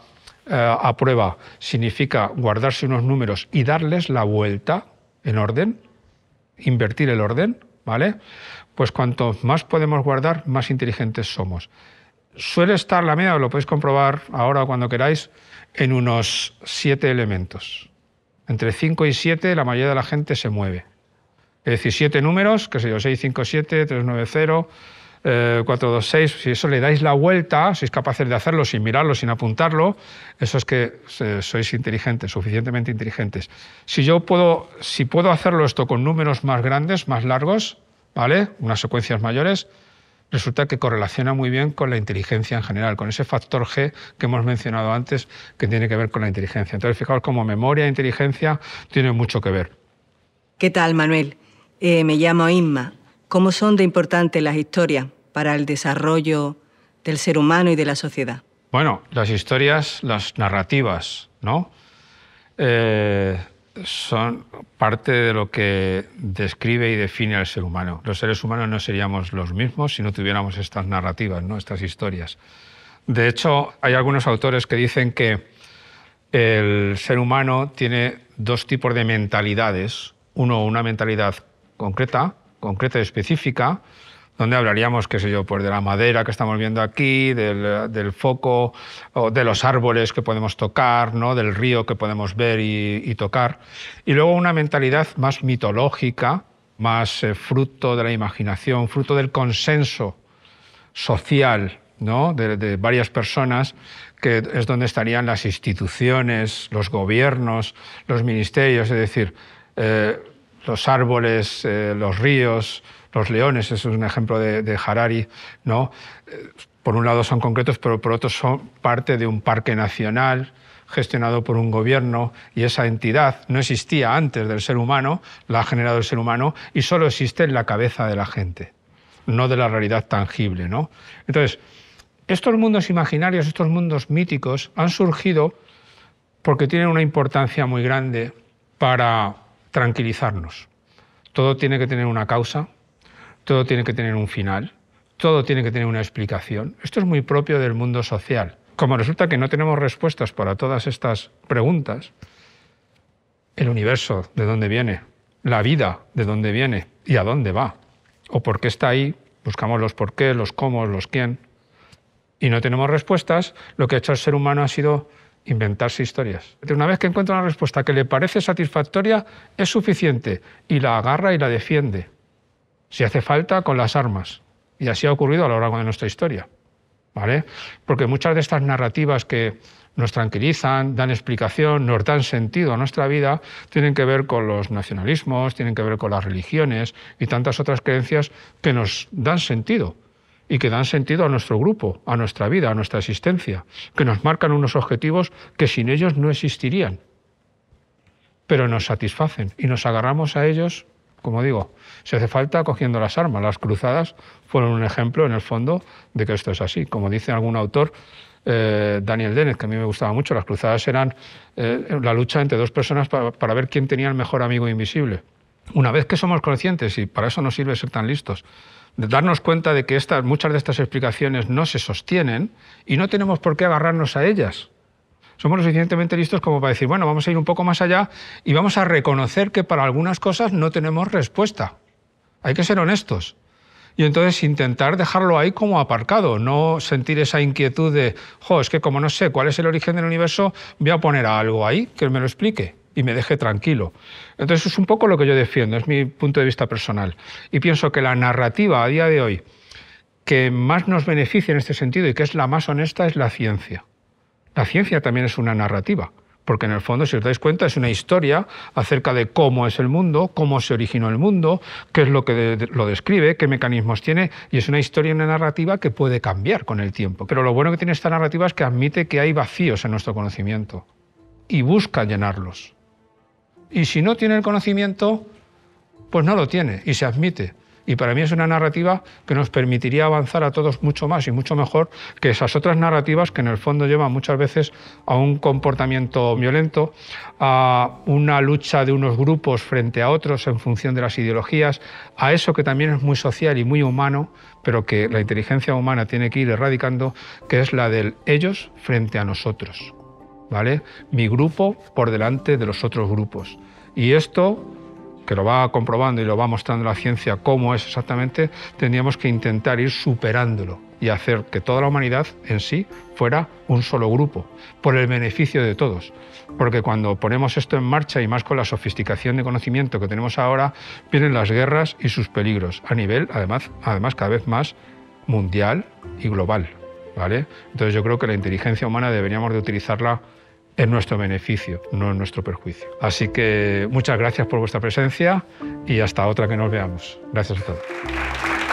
eh, a prueba significa guardarse unos números y darles la vuelta en orden, invertir el orden, ¿vale? Pues cuanto más podemos guardar, más inteligentes somos. Suele estar la media, lo podéis comprobar ahora cuando queráis, en unos siete elementos. Entre 5 y 7 la mayoría de la gente se mueve. Es decir, siete números, que sé yo, 6, 5, 7, 3, 9, 0, 426, eh, si eso le dais la vuelta, si sois capaces de hacerlo sin mirarlo, sin apuntarlo, eso es que eh, sois inteligentes, suficientemente inteligentes. Si yo puedo, si puedo hacerlo esto con números más grandes, más largos, ¿vale? Unas secuencias mayores, resulta que correlaciona muy bien con la inteligencia en general, con ese factor G que hemos mencionado antes que tiene que ver con la inteligencia. Entonces, fijaos cómo memoria e inteligencia tienen mucho que ver. ¿Qué tal, Manuel? Eh, me llamo Inma. ¿Cómo son de importantes las historias? para el desarrollo del ser humano y de la sociedad. Bueno, las historias, las narrativas, ¿no? Eh, son parte de lo que describe y define al ser humano. Los seres humanos no seríamos los mismos si no tuviéramos estas narrativas, ¿no? estas historias. De hecho, hay algunos autores que dicen que el ser humano tiene dos tipos de mentalidades. Uno, una mentalidad concreta, concreta y específica, donde hablaríamos, qué sé yo, pues de la madera que estamos viendo aquí, del, foco, o de los árboles que podemos tocar, ¿no? del río que podemos ver y, tocar. Y luego una mentalidad más mitológica, más eh, fruto de la imaginación, fruto del consenso social ¿no? de, varias personas, que es donde estarían las instituciones, los gobiernos, los ministerios, es decir, eh, los árboles, eh, los ríos, los leones, eso es un ejemplo de, Harari, ¿no? Por un lado son concretos, pero por otro son parte de un parque nacional gestionado por un gobierno y esa entidad no existía antes del ser humano, la ha generado el ser humano y solo existe en la cabeza de la gente, no de la realidad tangible, ¿no? Entonces, estos mundos imaginarios, estos mundos míticos han surgido porque tienen una importancia muy grande para tranquilizarnos. Todo tiene que tener una causa, todo tiene que tener un final, todo tiene que tener una explicación. Esto es muy propio del mundo social. Como resulta que no tenemos respuestas para todas estas preguntas, el universo, ¿de dónde viene? La vida, ¿de dónde viene? ¿Y a dónde va? ¿O por qué está ahí? Buscamos los por qué, los cómo, los quién. Y no tenemos respuestas. Lo que ha hecho el ser humano ha sido inventarse historias. Una vez que encuentra una respuesta que le parece satisfactoria, es suficiente y la agarra y la defiende si hace falta, con las armas. Y así ha ocurrido a lo largo de nuestra historia. ¿Vale? Porque muchas de estas narrativas que nos tranquilizan, dan explicación, nos dan sentido a nuestra vida, tienen que ver con los nacionalismos, tienen que ver con las religiones y tantas otras creencias que nos dan sentido y que dan sentido a nuestro grupo, a nuestra vida, a nuestra existencia, que nos marcan unos objetivos que sin ellos no existirían, pero nos satisfacen y nos agarramos a ellos como digo, se hace falta, cogiendo las armas. Las cruzadas fueron un ejemplo, en el fondo, de que esto es así. Como dice algún autor, eh, Daniel Dennett, que a mí me gustaba mucho, las cruzadas eran eh, la lucha entre dos personas para, ver quién tenía el mejor amigo invisible. Una vez que somos conscientes, y para eso nos sirve ser tan listos, darnos cuenta de que estas, muchas de estas explicaciones no se sostienen y no tenemos por qué agarrarnos a ellas somos lo suficientemente listos como para decir, bueno, vamos a ir un poco más allá y vamos a reconocer que para algunas cosas no tenemos respuesta. Hay que ser honestos. Y entonces intentar dejarlo ahí como aparcado, no sentir esa inquietud de, jo, es que como no sé cuál es el origen del universo, voy a poner algo ahí que me lo explique y me deje tranquilo. Entonces es un poco lo que yo defiendo, es mi punto de vista personal. Y pienso que la narrativa a día de hoy que más nos beneficia en este sentido y que es la más honesta es la ciencia. La ciencia también es una narrativa, porque en el fondo, si os dais cuenta, es una historia acerca de cómo es el mundo, cómo se originó el mundo, qué es lo que lo describe, qué mecanismos tiene, y es una historia, y una narrativa que puede cambiar con el tiempo. Pero lo bueno que tiene esta narrativa es que admite que hay vacíos en nuestro conocimiento y busca llenarlos. Y si no tiene el conocimiento, pues no lo tiene y se admite. Y para mí es una narrativa que nos permitiría avanzar a todos mucho más y mucho mejor que esas otras narrativas que en el fondo llevan muchas veces a un comportamiento violento, a una lucha de unos grupos frente a otros en función de las ideologías, a eso que también es muy social y muy humano, pero que la inteligencia humana tiene que ir erradicando, que es la del ellos frente a nosotros. ¿Vale? Mi grupo por delante de los otros grupos. Y esto que lo va comprobando y lo va mostrando la ciencia cómo es exactamente, tendríamos que intentar ir superándolo y hacer que toda la humanidad en sí fuera un solo grupo, por el beneficio de todos. Porque cuando ponemos esto en marcha y más con la sofisticación de conocimiento que tenemos ahora, vienen las guerras y sus peligros, a nivel, además, además cada vez más mundial y global. ¿vale? Entonces yo creo que la inteligencia humana deberíamos de utilizarla en nuestro beneficio, no en nuestro perjuicio. Así que muchas gracias por vuestra presencia y hasta otra que nos veamos. Gracias a todos.